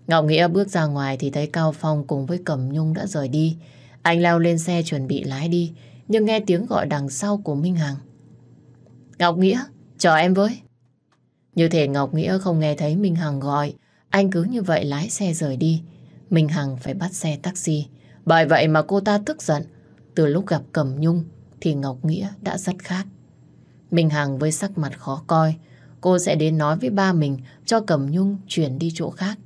S1: Ngọc Nghĩa bước ra ngoài thì thấy Cao Phong cùng với Cẩm Nhung đã rời đi. Anh leo lên xe chuẩn bị lái đi, nhưng nghe tiếng gọi đằng sau của Minh Hằng. Ngọc Nghĩa, chờ em với. Như thể Ngọc Nghĩa không nghe thấy Minh Hằng gọi, anh cứ như vậy lái xe rời đi. Minh Hằng phải bắt xe taxi. Bởi vậy mà cô ta tức giận. Từ lúc gặp Cẩm Nhung thì Ngọc Nghĩa đã rất khác. Minh Hằng với sắc mặt khó coi. Cô sẽ đến nói với ba mình cho Cẩm Nhung chuyển đi chỗ khác.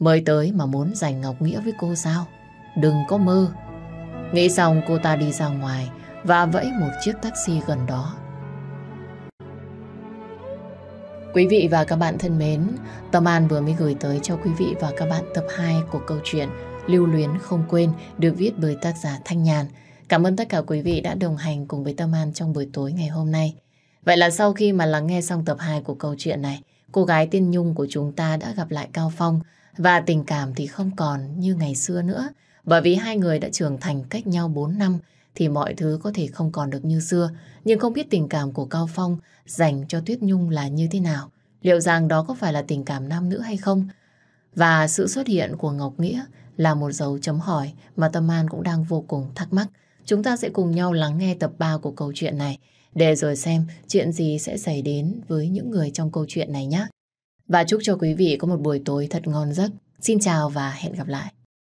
S1: Mới tới mà muốn giành Ngọc Nghĩa với cô sao? Đừng có mơ. Nghĩ xong cô ta đi ra ngoài và vẫy một chiếc taxi gần đó. Quý vị và các bạn thân mến, Tâm An vừa mới gửi tới cho quý vị và các bạn tập 2 của câu chuyện Lưu luyến không quên được viết bởi tác giả Thanh Nhàn. Cảm ơn tất cả quý vị đã đồng hành cùng với Tâm An trong buổi tối ngày hôm nay. Vậy là sau khi mà lắng nghe xong tập 2 của câu chuyện này, cô gái tiên nhung của chúng ta đã gặp lại Cao Phong và tình cảm thì không còn như ngày xưa nữa. Bởi vì hai người đã trưởng thành cách nhau 4 năm thì mọi thứ có thể không còn được như xưa nhưng không biết tình cảm của Cao Phong dành cho Tuyết Nhung là như thế nào. Liệu rằng đó có phải là tình cảm nam nữ hay không? Và sự xuất hiện của Ngọc Nghĩa là một dấu chấm hỏi mà Tâm An cũng đang vô cùng thắc mắc. Chúng ta sẽ cùng nhau lắng nghe tập 3 của câu chuyện này để rồi xem chuyện gì sẽ xảy đến với những người trong câu chuyện này nhé. Và chúc cho quý vị có một buổi tối thật ngon giấc. Xin chào và hẹn gặp lại.